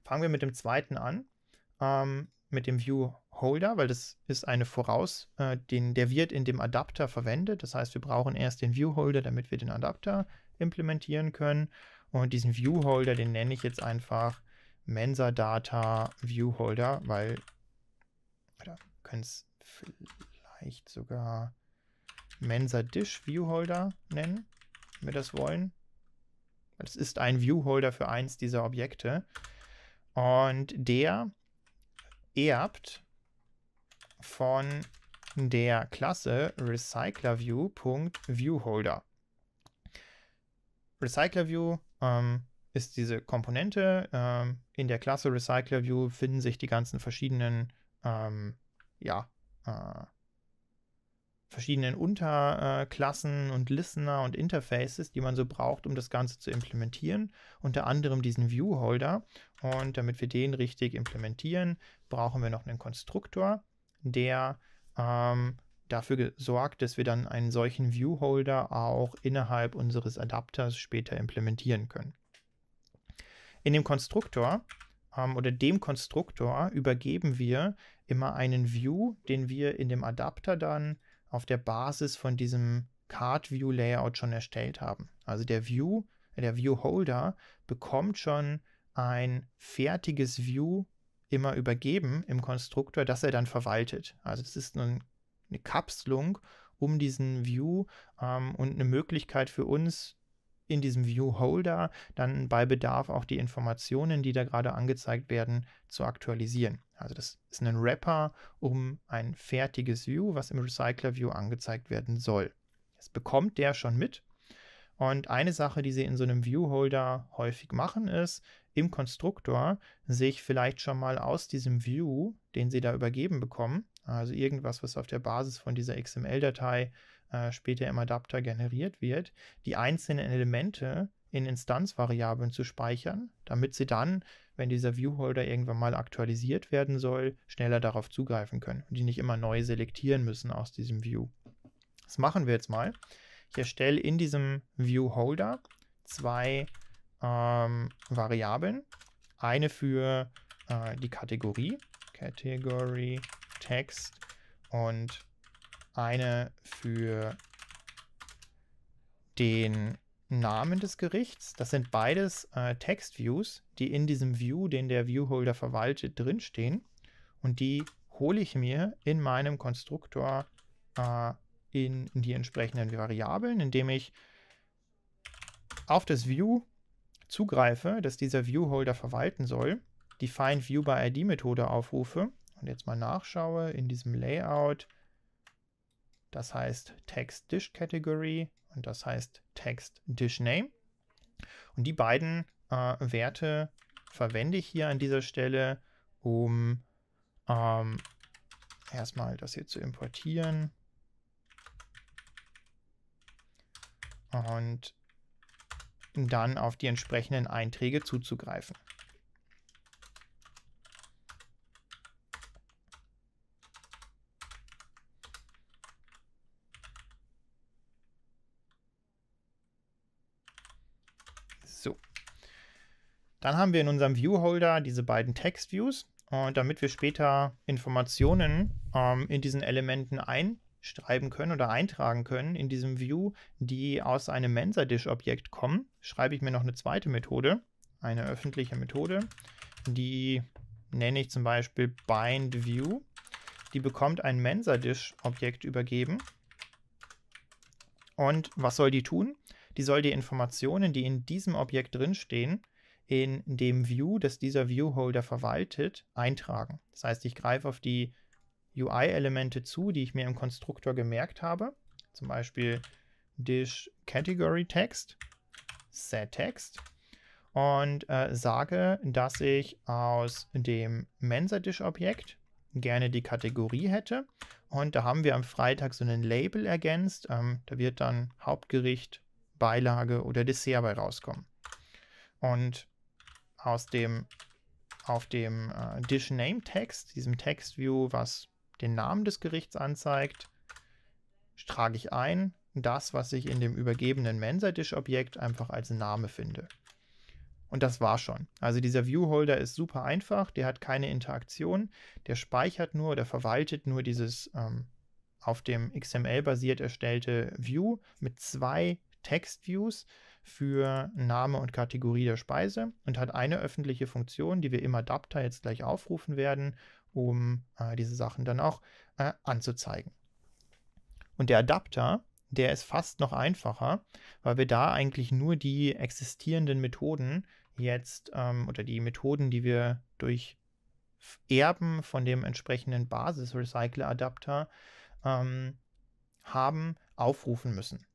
Fangen wir mit dem zweiten an, ähm, mit dem View Holder, weil das ist eine Voraus, äh, den, der wird in dem Adapter verwendet. Das heißt, wir brauchen erst den View Holder, damit wir den Adapter implementieren können. Und diesen View Holder, den nenne ich jetzt einfach Mensa Data View Holder, weil, wir können es vielleicht sogar Mensa Dish Viewholder nennen, wenn wir das wollen. Das ist ein Viewholder für eins dieser Objekte. Und der erbt von der Klasse RecyclerView.ViewHolder. RecyclerView ähm, ist diese Komponente. Ähm, in der Klasse RecyclerView finden sich die ganzen verschiedenen ähm, ja, äh, verschiedenen Unterklassen und Listener und Interfaces, die man so braucht, um das Ganze zu implementieren. Unter anderem diesen Viewholder. Und damit wir den richtig implementieren, brauchen wir noch einen Konstruktor, der ähm, dafür sorgt, dass wir dann einen solchen Viewholder auch innerhalb unseres Adapters später implementieren können. In dem Konstruktor ähm, oder dem Konstruktor übergeben wir immer einen View, den wir in dem Adapter dann auf der Basis von diesem Card View Layout schon erstellt haben. Also der View, der View Holder bekommt schon ein fertiges View immer übergeben im Konstruktor, das er dann verwaltet. Also es ist eine, eine Kapselung um diesen View ähm, und eine Möglichkeit für uns, in diesem View Holder dann bei Bedarf auch die Informationen, die da gerade angezeigt werden, zu aktualisieren. Also das ist ein Wrapper um ein fertiges View, was im Recycler View angezeigt werden soll. Das bekommt der schon mit. Und eine Sache, die Sie in so einem View Holder häufig machen, ist, im Konstruktor sich vielleicht schon mal aus diesem View, den Sie da übergeben bekommen, also irgendwas, was auf der Basis von dieser XML-Datei äh, später im Adapter generiert wird, die einzelnen Elemente in Instanzvariablen zu speichern, damit sie dann, wenn dieser Viewholder irgendwann mal aktualisiert werden soll, schneller darauf zugreifen können und die nicht immer neu selektieren müssen aus diesem View. Das machen wir jetzt mal. Ich erstelle in diesem Viewholder zwei ähm, Variablen. Eine für äh, die Kategorie, Category Text und eine für den Namen des Gerichts. Das sind beides äh, Textviews, die in diesem View, den der Viewholder verwaltet, drinstehen. Und die hole ich mir in meinem Konstruktor äh, in, in die entsprechenden Variablen, indem ich auf das View zugreife, das dieser Viewholder verwalten soll, die FindViewById-Methode aufrufe und jetzt mal nachschaue in diesem Layout das heißt Text Dish Category und das heißt Text Dish Name. Und die beiden äh, Werte verwende ich hier an dieser Stelle, um ähm, erstmal das hier zu importieren. Und dann auf die entsprechenden Einträge zuzugreifen. Dann haben wir in unserem Viewholder diese beiden Text-Views. Und damit wir später Informationen ähm, in diesen Elementen einschreiben können oder eintragen können, in diesem View, die aus einem Mensa-Dish-Objekt kommen, schreibe ich mir noch eine zweite Methode, eine öffentliche Methode, die nenne ich zum Beispiel BindView. Die bekommt ein Mensa-Dish-Objekt übergeben. Und was soll die tun? Die soll die Informationen, die in diesem Objekt drinstehen, in dem View, das dieser Viewholder verwaltet, eintragen. Das heißt, ich greife auf die UI-Elemente zu, die ich mir im Konstruktor gemerkt habe. Zum Beispiel Dish Category Text, Set Text und äh, sage, dass ich aus dem Mensa-Dish-Objekt gerne die Kategorie hätte. Und da haben wir am Freitag so ein Label ergänzt. Ähm, da wird dann Hauptgericht, Beilage oder Dessert bei rauskommen. Und aus dem auf dem äh, Dish Name Text, diesem Text View, was den Namen des Gerichts anzeigt, trage ich ein das, was ich in dem übergebenen Mensa-Dish-Objekt einfach als Name finde. Und das war schon. Also dieser Viewholder ist super einfach, der hat keine Interaktion, der speichert nur oder verwaltet nur dieses ähm, auf dem XML-basiert erstellte View mit zwei Text-Views für Name und Kategorie der Speise und hat eine öffentliche Funktion, die wir im Adapter jetzt gleich aufrufen werden, um äh, diese Sachen dann auch äh, anzuzeigen. Und der Adapter, der ist fast noch einfacher, weil wir da eigentlich nur die existierenden Methoden jetzt ähm, oder die Methoden, die wir durch Erben von dem entsprechenden Basis-Recycler-Adapter ähm, haben, aufrufen müssen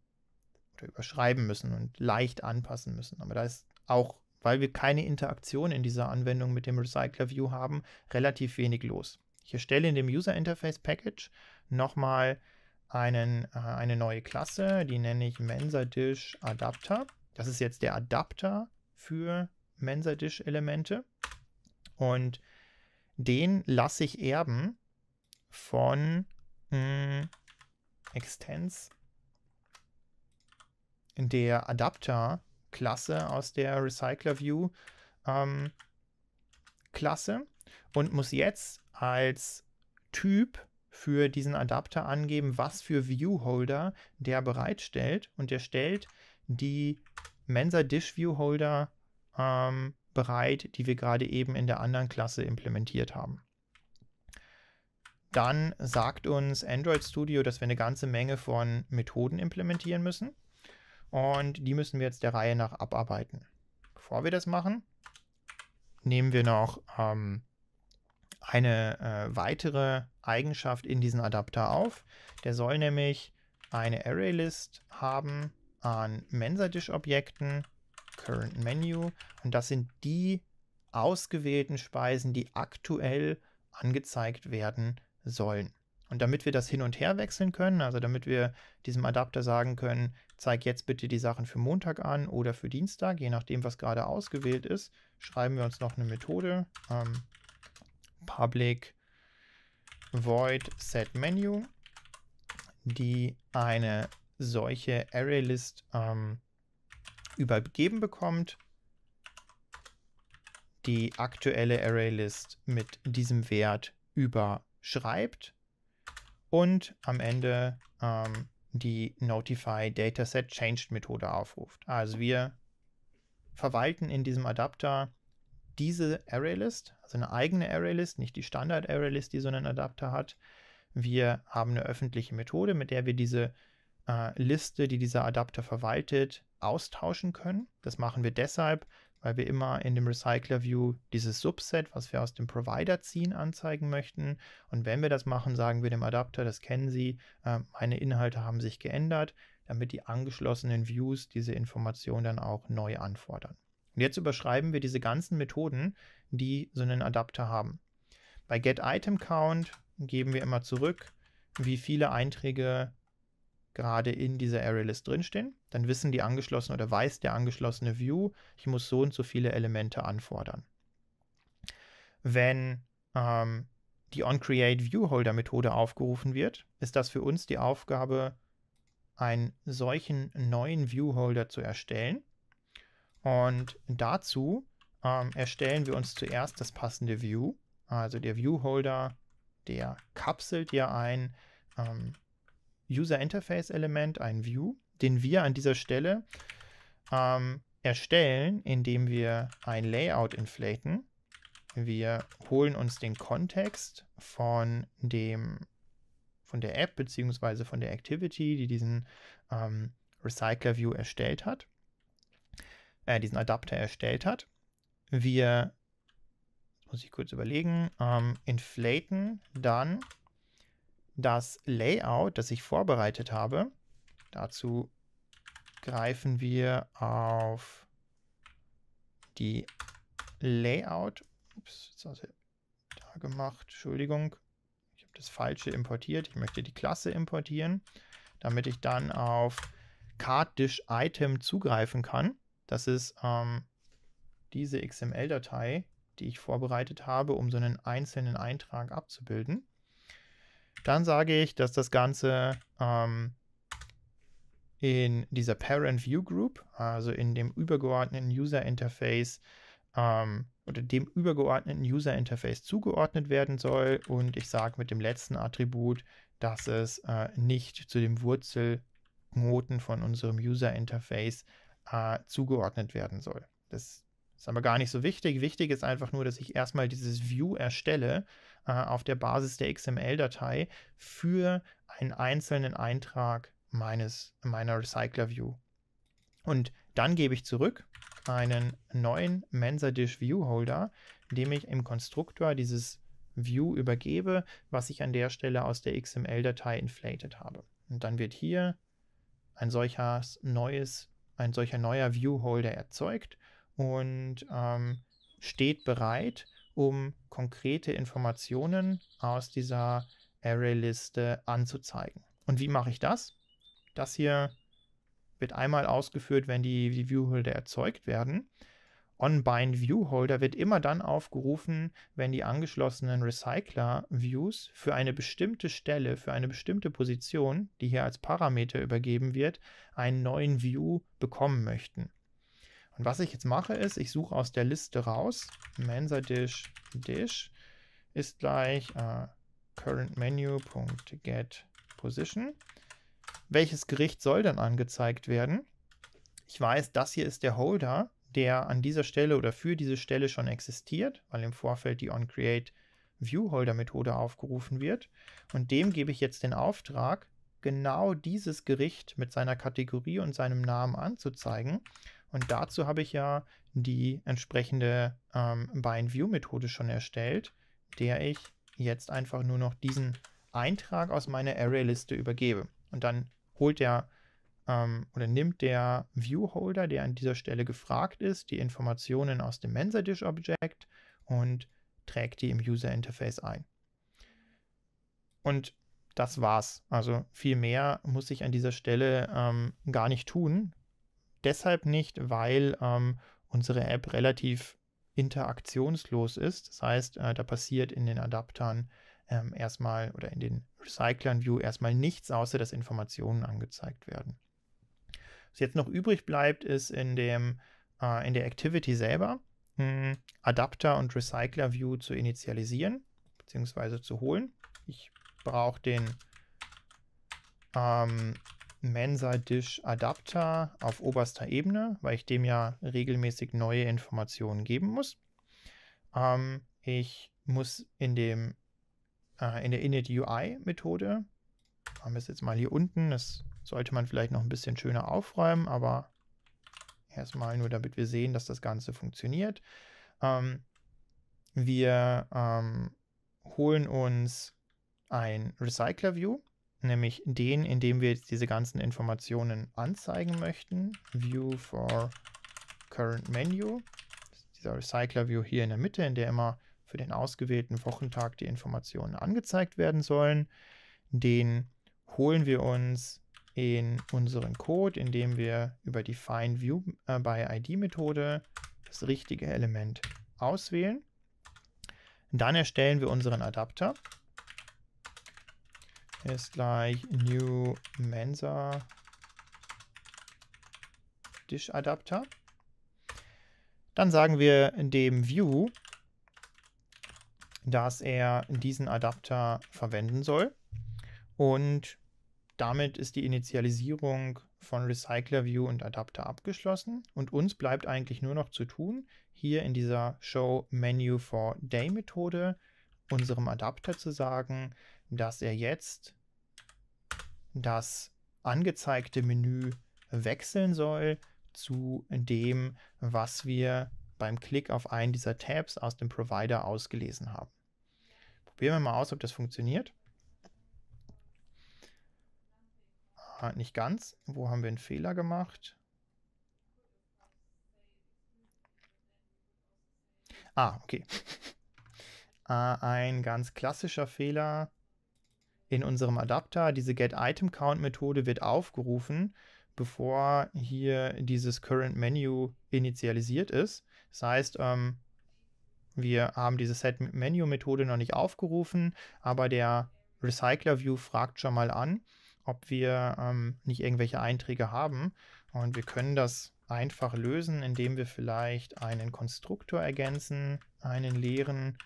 überschreiben müssen und leicht anpassen müssen. Aber da ist auch, weil wir keine Interaktion in dieser Anwendung mit dem Recycler View haben, relativ wenig los. Ich erstelle in dem User Interface Package nochmal einen, äh, eine neue Klasse, die nenne ich MensaDish Adapter. Das ist jetzt der Adapter für MensaDish Elemente und den lasse ich erben von mh, hm, Extends der Adapter-Klasse aus der recyclerview ähm, klasse ähm, und muss jetzt als Typ für diesen Adapter angeben, was für Viewholder der bereitstellt. Und der stellt die Mensa Dish Viewholder ähm, bereit, die wir gerade eben in der anderen Klasse implementiert haben. Dann sagt uns Android Studio, dass wir eine ganze Menge von Methoden implementieren müssen. Und die müssen wir jetzt der Reihe nach abarbeiten. Bevor wir das machen, nehmen wir noch ähm, eine äh, weitere Eigenschaft in diesen Adapter auf. Der soll nämlich eine ArrayList haben an Mensadish-Objekten, Current Menu. Und das sind die ausgewählten Speisen, die aktuell angezeigt werden sollen. Und damit wir das hin und her wechseln können, also damit wir diesem Adapter sagen können, zeig jetzt bitte die Sachen für Montag an oder für Dienstag, je nachdem, was gerade ausgewählt ist, schreiben wir uns noch eine Methode, ähm, public void setMenu, die eine solche ArrayList ähm, übergeben bekommt, die aktuelle ArrayList mit diesem Wert überschreibt und am Ende ähm, die Notify Dataset Changed Methode aufruft. Also wir verwalten in diesem Adapter diese ArrayList, also eine eigene ArrayList, nicht die Standard ArrayList, die so einen Adapter hat. Wir haben eine öffentliche Methode, mit der wir diese äh, Liste, die dieser Adapter verwaltet, austauschen können. Das machen wir deshalb, weil wir immer in dem Recycler View dieses Subset, was wir aus dem Provider ziehen, anzeigen möchten. Und wenn wir das machen, sagen wir dem Adapter, das kennen Sie, äh, meine Inhalte haben sich geändert, damit die angeschlossenen Views diese Information dann auch neu anfordern. Und jetzt überschreiben wir diese ganzen Methoden, die so einen Adapter haben. Bei getItemCount geben wir immer zurück, wie viele Einträge gerade in dieser ArrayList drinstehen. Dann wissen die angeschlossenen oder weiß der angeschlossene View, ich muss so und so viele Elemente anfordern. Wenn ähm, die onCreateViewHolder-Methode aufgerufen wird, ist das für uns die Aufgabe, einen solchen neuen Viewholder zu erstellen. Und dazu ähm, erstellen wir uns zuerst das passende View. Also der Viewholder, der kapselt ja ein ähm, User Interface Element, ein View, den wir an dieser Stelle ähm, erstellen, indem wir ein Layout inflaten. Wir holen uns den Kontext von dem von der App bzw. von der Activity, die diesen ähm, Recycler View erstellt hat, äh, diesen Adapter erstellt hat. Wir muss ich kurz überlegen, ähm, inflaten dann das Layout, das ich vorbereitet habe. Dazu greifen wir auf die Layout. Ups, jetzt hat ich da gemacht. Entschuldigung, ich habe das Falsche importiert. Ich möchte die Klasse importieren, damit ich dann auf CardDishItem zugreifen kann. Das ist ähm, diese XML-Datei, die ich vorbereitet habe, um so einen einzelnen Eintrag abzubilden. Dann sage ich, dass das Ganze ähm, in dieser Parent View Group, also in dem übergeordneten User Interface, ähm, oder dem übergeordneten User Interface zugeordnet werden soll. Und ich sage mit dem letzten Attribut, dass es äh, nicht zu dem Wurzelknoten von unserem User Interface äh, zugeordnet werden soll. Das ist aber gar nicht so wichtig. Wichtig ist einfach nur, dass ich erstmal dieses View erstelle äh, auf der Basis der XML-Datei für einen einzelnen Eintrag meines, meiner Recycler View. Und dann gebe ich zurück einen neuen MensaDish-View-Holder, dem ich im Konstruktor dieses View übergebe, was ich an der Stelle aus der XML-Datei inflated habe. Und dann wird hier ein solcher neues, ein solcher neuer Viewholder erzeugt und ähm, steht bereit um konkrete Informationen aus dieser Array-Liste anzuzeigen. Und wie mache ich das? Das hier wird einmal ausgeführt, wenn die, die Viewholder erzeugt werden. OnBind-Viewholder wird immer dann aufgerufen, wenn die angeschlossenen Recycler-Views für eine bestimmte Stelle, für eine bestimmte Position, die hier als Parameter übergeben wird, einen neuen View bekommen möchten. Und was ich jetzt mache ist, ich suche aus der Liste raus, Mensa Dish Dish ist gleich äh, currentMenu.getPosition. Welches Gericht soll dann angezeigt werden? Ich weiß, das hier ist der Holder, der an dieser Stelle oder für diese Stelle schon existiert, weil im Vorfeld die oncreateviewholder Methode aufgerufen wird. Und dem gebe ich jetzt den Auftrag, genau dieses Gericht mit seiner Kategorie und seinem Namen anzuzeigen. Und dazu habe ich ja die entsprechende ähm, BindView-Methode schon erstellt, der ich jetzt einfach nur noch diesen Eintrag aus meiner Array-Liste übergebe. Und dann holt der ähm, oder nimmt der Viewholder, der an dieser Stelle gefragt ist, die Informationen aus dem MensaDish-Object und trägt die im User-Interface ein. Und das war's. Also viel mehr muss ich an dieser Stelle ähm, gar nicht tun, deshalb nicht, weil ähm, unsere App relativ interaktionslos ist. Das heißt, äh, da passiert in den Adaptern ähm, erstmal oder in den Recyclern View erstmal nichts, außer dass Informationen angezeigt werden. Was jetzt noch übrig bleibt, ist in, dem, äh, in der Activity selber mh, hm, Adapter und Recycler View zu initialisieren bzw. zu holen. Ich brauche den ähm, Mensa-Dish-Adapter auf oberster Ebene, weil ich dem ja regelmäßig neue Informationen geben muss. Ähm, ich muss in, dem, äh, in der Init-UI-Methode, haben wir es jetzt mal hier unten, das sollte man vielleicht noch ein bisschen schöner aufräumen, aber erstmal nur, damit wir sehen, dass das Ganze funktioniert. Ähm, wir ähm, holen uns ein Recycler-View nämlich den, in dem wir jetzt diese ganzen Informationen anzeigen möchten. View for Current Menu. Dieser Recycler View hier in der Mitte, in der immer für den ausgewählten Wochentag die Informationen angezeigt werden sollen. Den holen wir uns in unseren Code, indem wir über die Find View äh, by ID Methode das richtige Element auswählen. Dann erstellen wir unseren Adapter ist gleich new Mensa Dish Adapter. Dann sagen wir dem View, dass er diesen Adapter verwenden soll. Und damit ist die Initialisierung von Recycler View und Adapter abgeschlossen. Und uns bleibt eigentlich nur noch zu tun, hier in dieser Show Menu for Day Methode unserem Adapter zu sagen, dass er jetzt das angezeigte Menü wechseln soll zu dem, was wir beim Klick auf einen dieser Tabs aus dem Provider ausgelesen haben. Probieren wir mal aus, ob das funktioniert. Ah, nicht ganz. Wo haben wir einen Fehler gemacht? Ah, okay. Ah, ein ganz klassischer Fehler in unserem Adapter, diese GetItemCount-Methode wird aufgerufen, bevor hier dieses CurrentMenu initialisiert ist. Das heißt, ähm, wir haben diese SetMenu-Methode noch nicht aufgerufen, aber der RecyclerView fragt schon mal an, ob wir ähm, nicht irgendwelche Einträge haben. Und wir können das einfach lösen, indem wir vielleicht einen Konstruktor ergänzen, einen leeren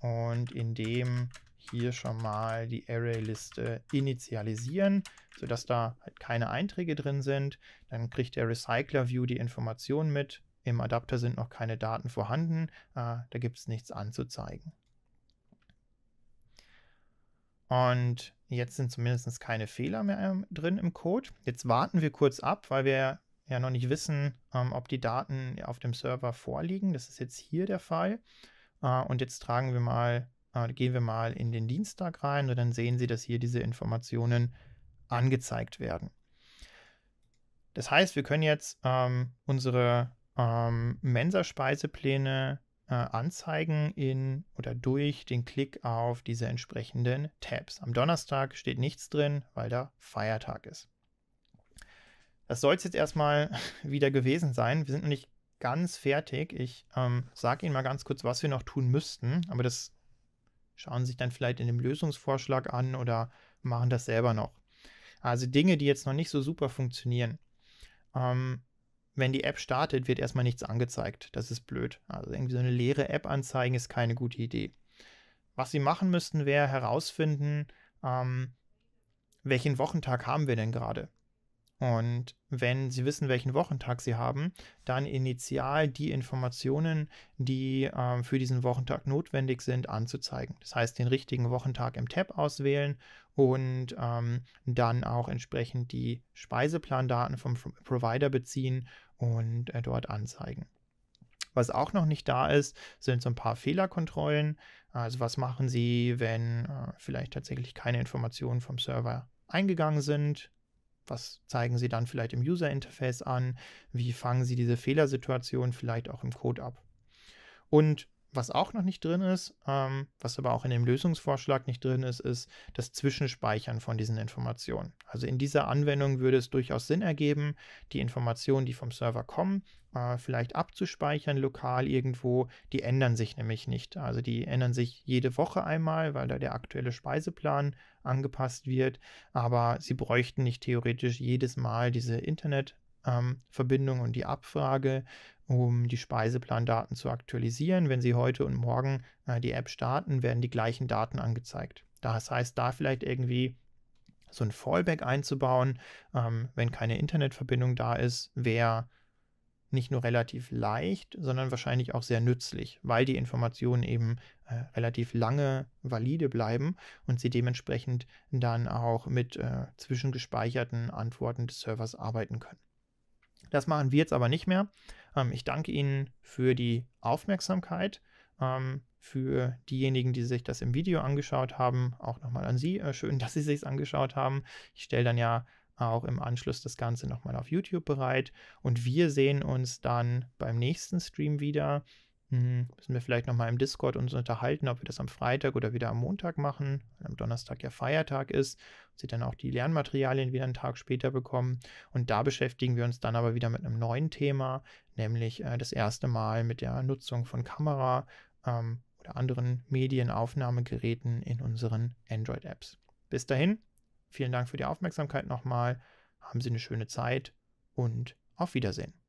und indem hier schon mal die Array-Liste initialisieren, sodass da halt keine Einträge drin sind. Dann kriegt der Recycler-View die Information mit. Im Adapter sind noch keine Daten vorhanden. Äh, da gibt es nichts anzuzeigen. Und jetzt sind zumindest keine Fehler mehr ähm, drin im Code. Jetzt warten wir kurz ab, weil wir ja noch nicht wissen, ähm, ob die Daten auf dem Server vorliegen. Das ist jetzt hier der Fall. Äh, und jetzt tragen wir mal Ah, gehen wir mal in den Dienstag rein und dann sehen Sie, dass hier diese Informationen angezeigt werden. Das heißt, wir können jetzt ähm, unsere ähm, Mensa-Speisepläne äh, anzeigen in oder durch den Klick auf diese entsprechenden Tabs. Am Donnerstag steht nichts drin, weil da Feiertag ist. Das soll es jetzt erstmal wieder gewesen sein. Wir sind noch nicht ganz fertig. Ich ähm, sage Ihnen mal ganz kurz, was wir noch tun müssten, aber das schauen sich dann vielleicht in dem Lösungsvorschlag an oder machen das selber noch. Also Dinge, die jetzt noch nicht so super funktionieren. Ähm, wenn die App startet, wird erstmal nichts angezeigt. Das ist blöd. Also irgendwie so eine leere App anzeigen ist keine gute Idee. Was sie machen müssten, wäre herausfinden, ähm, welchen Wochentag haben wir denn gerade? Und wenn Sie wissen, welchen Wochentag Sie haben, dann initial die Informationen, die äh, für diesen Wochentag notwendig sind, anzuzeigen. Das heißt, den richtigen Wochentag im Tab auswählen und ähm, dann auch entsprechend die Speiseplandaten vom Provider beziehen und äh, dort anzeigen. Was auch noch nicht da ist, sind so ein paar Fehlerkontrollen. Also was machen Sie, wenn äh, vielleicht tatsächlich keine Informationen vom Server eingegangen sind? Was zeigen Sie dann vielleicht im User Interface an? Wie fangen Sie diese Fehlersituation vielleicht auch im Code ab? Und was auch noch nicht drin ist, ähm, was aber auch in dem Lösungsvorschlag nicht drin ist, ist das Zwischenspeichern von diesen Informationen. Also in dieser Anwendung würde es durchaus Sinn ergeben, die Informationen, die vom Server kommen, äh, vielleicht abzuspeichern lokal irgendwo. Die ändern sich nämlich nicht. Also die ändern sich jede Woche einmal, weil da der aktuelle Speiseplan angepasst wird. Aber sie bräuchten nicht theoretisch jedes Mal diese Internet ähm, Verbindung und die Abfrage um die Speiseplandaten zu aktualisieren. Wenn Sie heute und morgen äh, die App starten, werden die gleichen Daten angezeigt. Das heißt, da vielleicht irgendwie so ein Fallback einzubauen, ähm, wenn keine Internetverbindung da ist, wäre nicht nur relativ leicht, sondern wahrscheinlich auch sehr nützlich, weil die Informationen eben äh, relativ lange valide bleiben und Sie dementsprechend dann auch mit äh, zwischengespeicherten Antworten des Servers arbeiten können. Das machen wir jetzt aber nicht mehr. Ähm, ich danke Ihnen für die Aufmerksamkeit. Ähm, für diejenigen, die sich das im Video angeschaut haben, auch nochmal an Sie. Äh, schön, dass Sie sich angeschaut haben. Ich stelle dann ja auch im Anschluss das Ganze nochmal auf YouTube bereit. Und wir sehen uns dann beim nächsten Stream wieder. Hm, müssen wir vielleicht nochmal im Discord uns unterhalten, ob wir das am Freitag oder wieder am Montag machen, weil am Donnerstag ja Feiertag ist, und sie dann auch die Lernmaterialien wieder einen Tag später bekommen. Und da beschäftigen wir uns dann aber wieder mit einem neuen Thema, nämlich äh, das erste Mal mit der Nutzung von Kamera ähm, oder anderen Medienaufnahmegeräten in unseren Android-Apps. Bis dahin, vielen Dank für die Aufmerksamkeit nochmal, haben Sie eine schöne Zeit und auf Wiedersehen.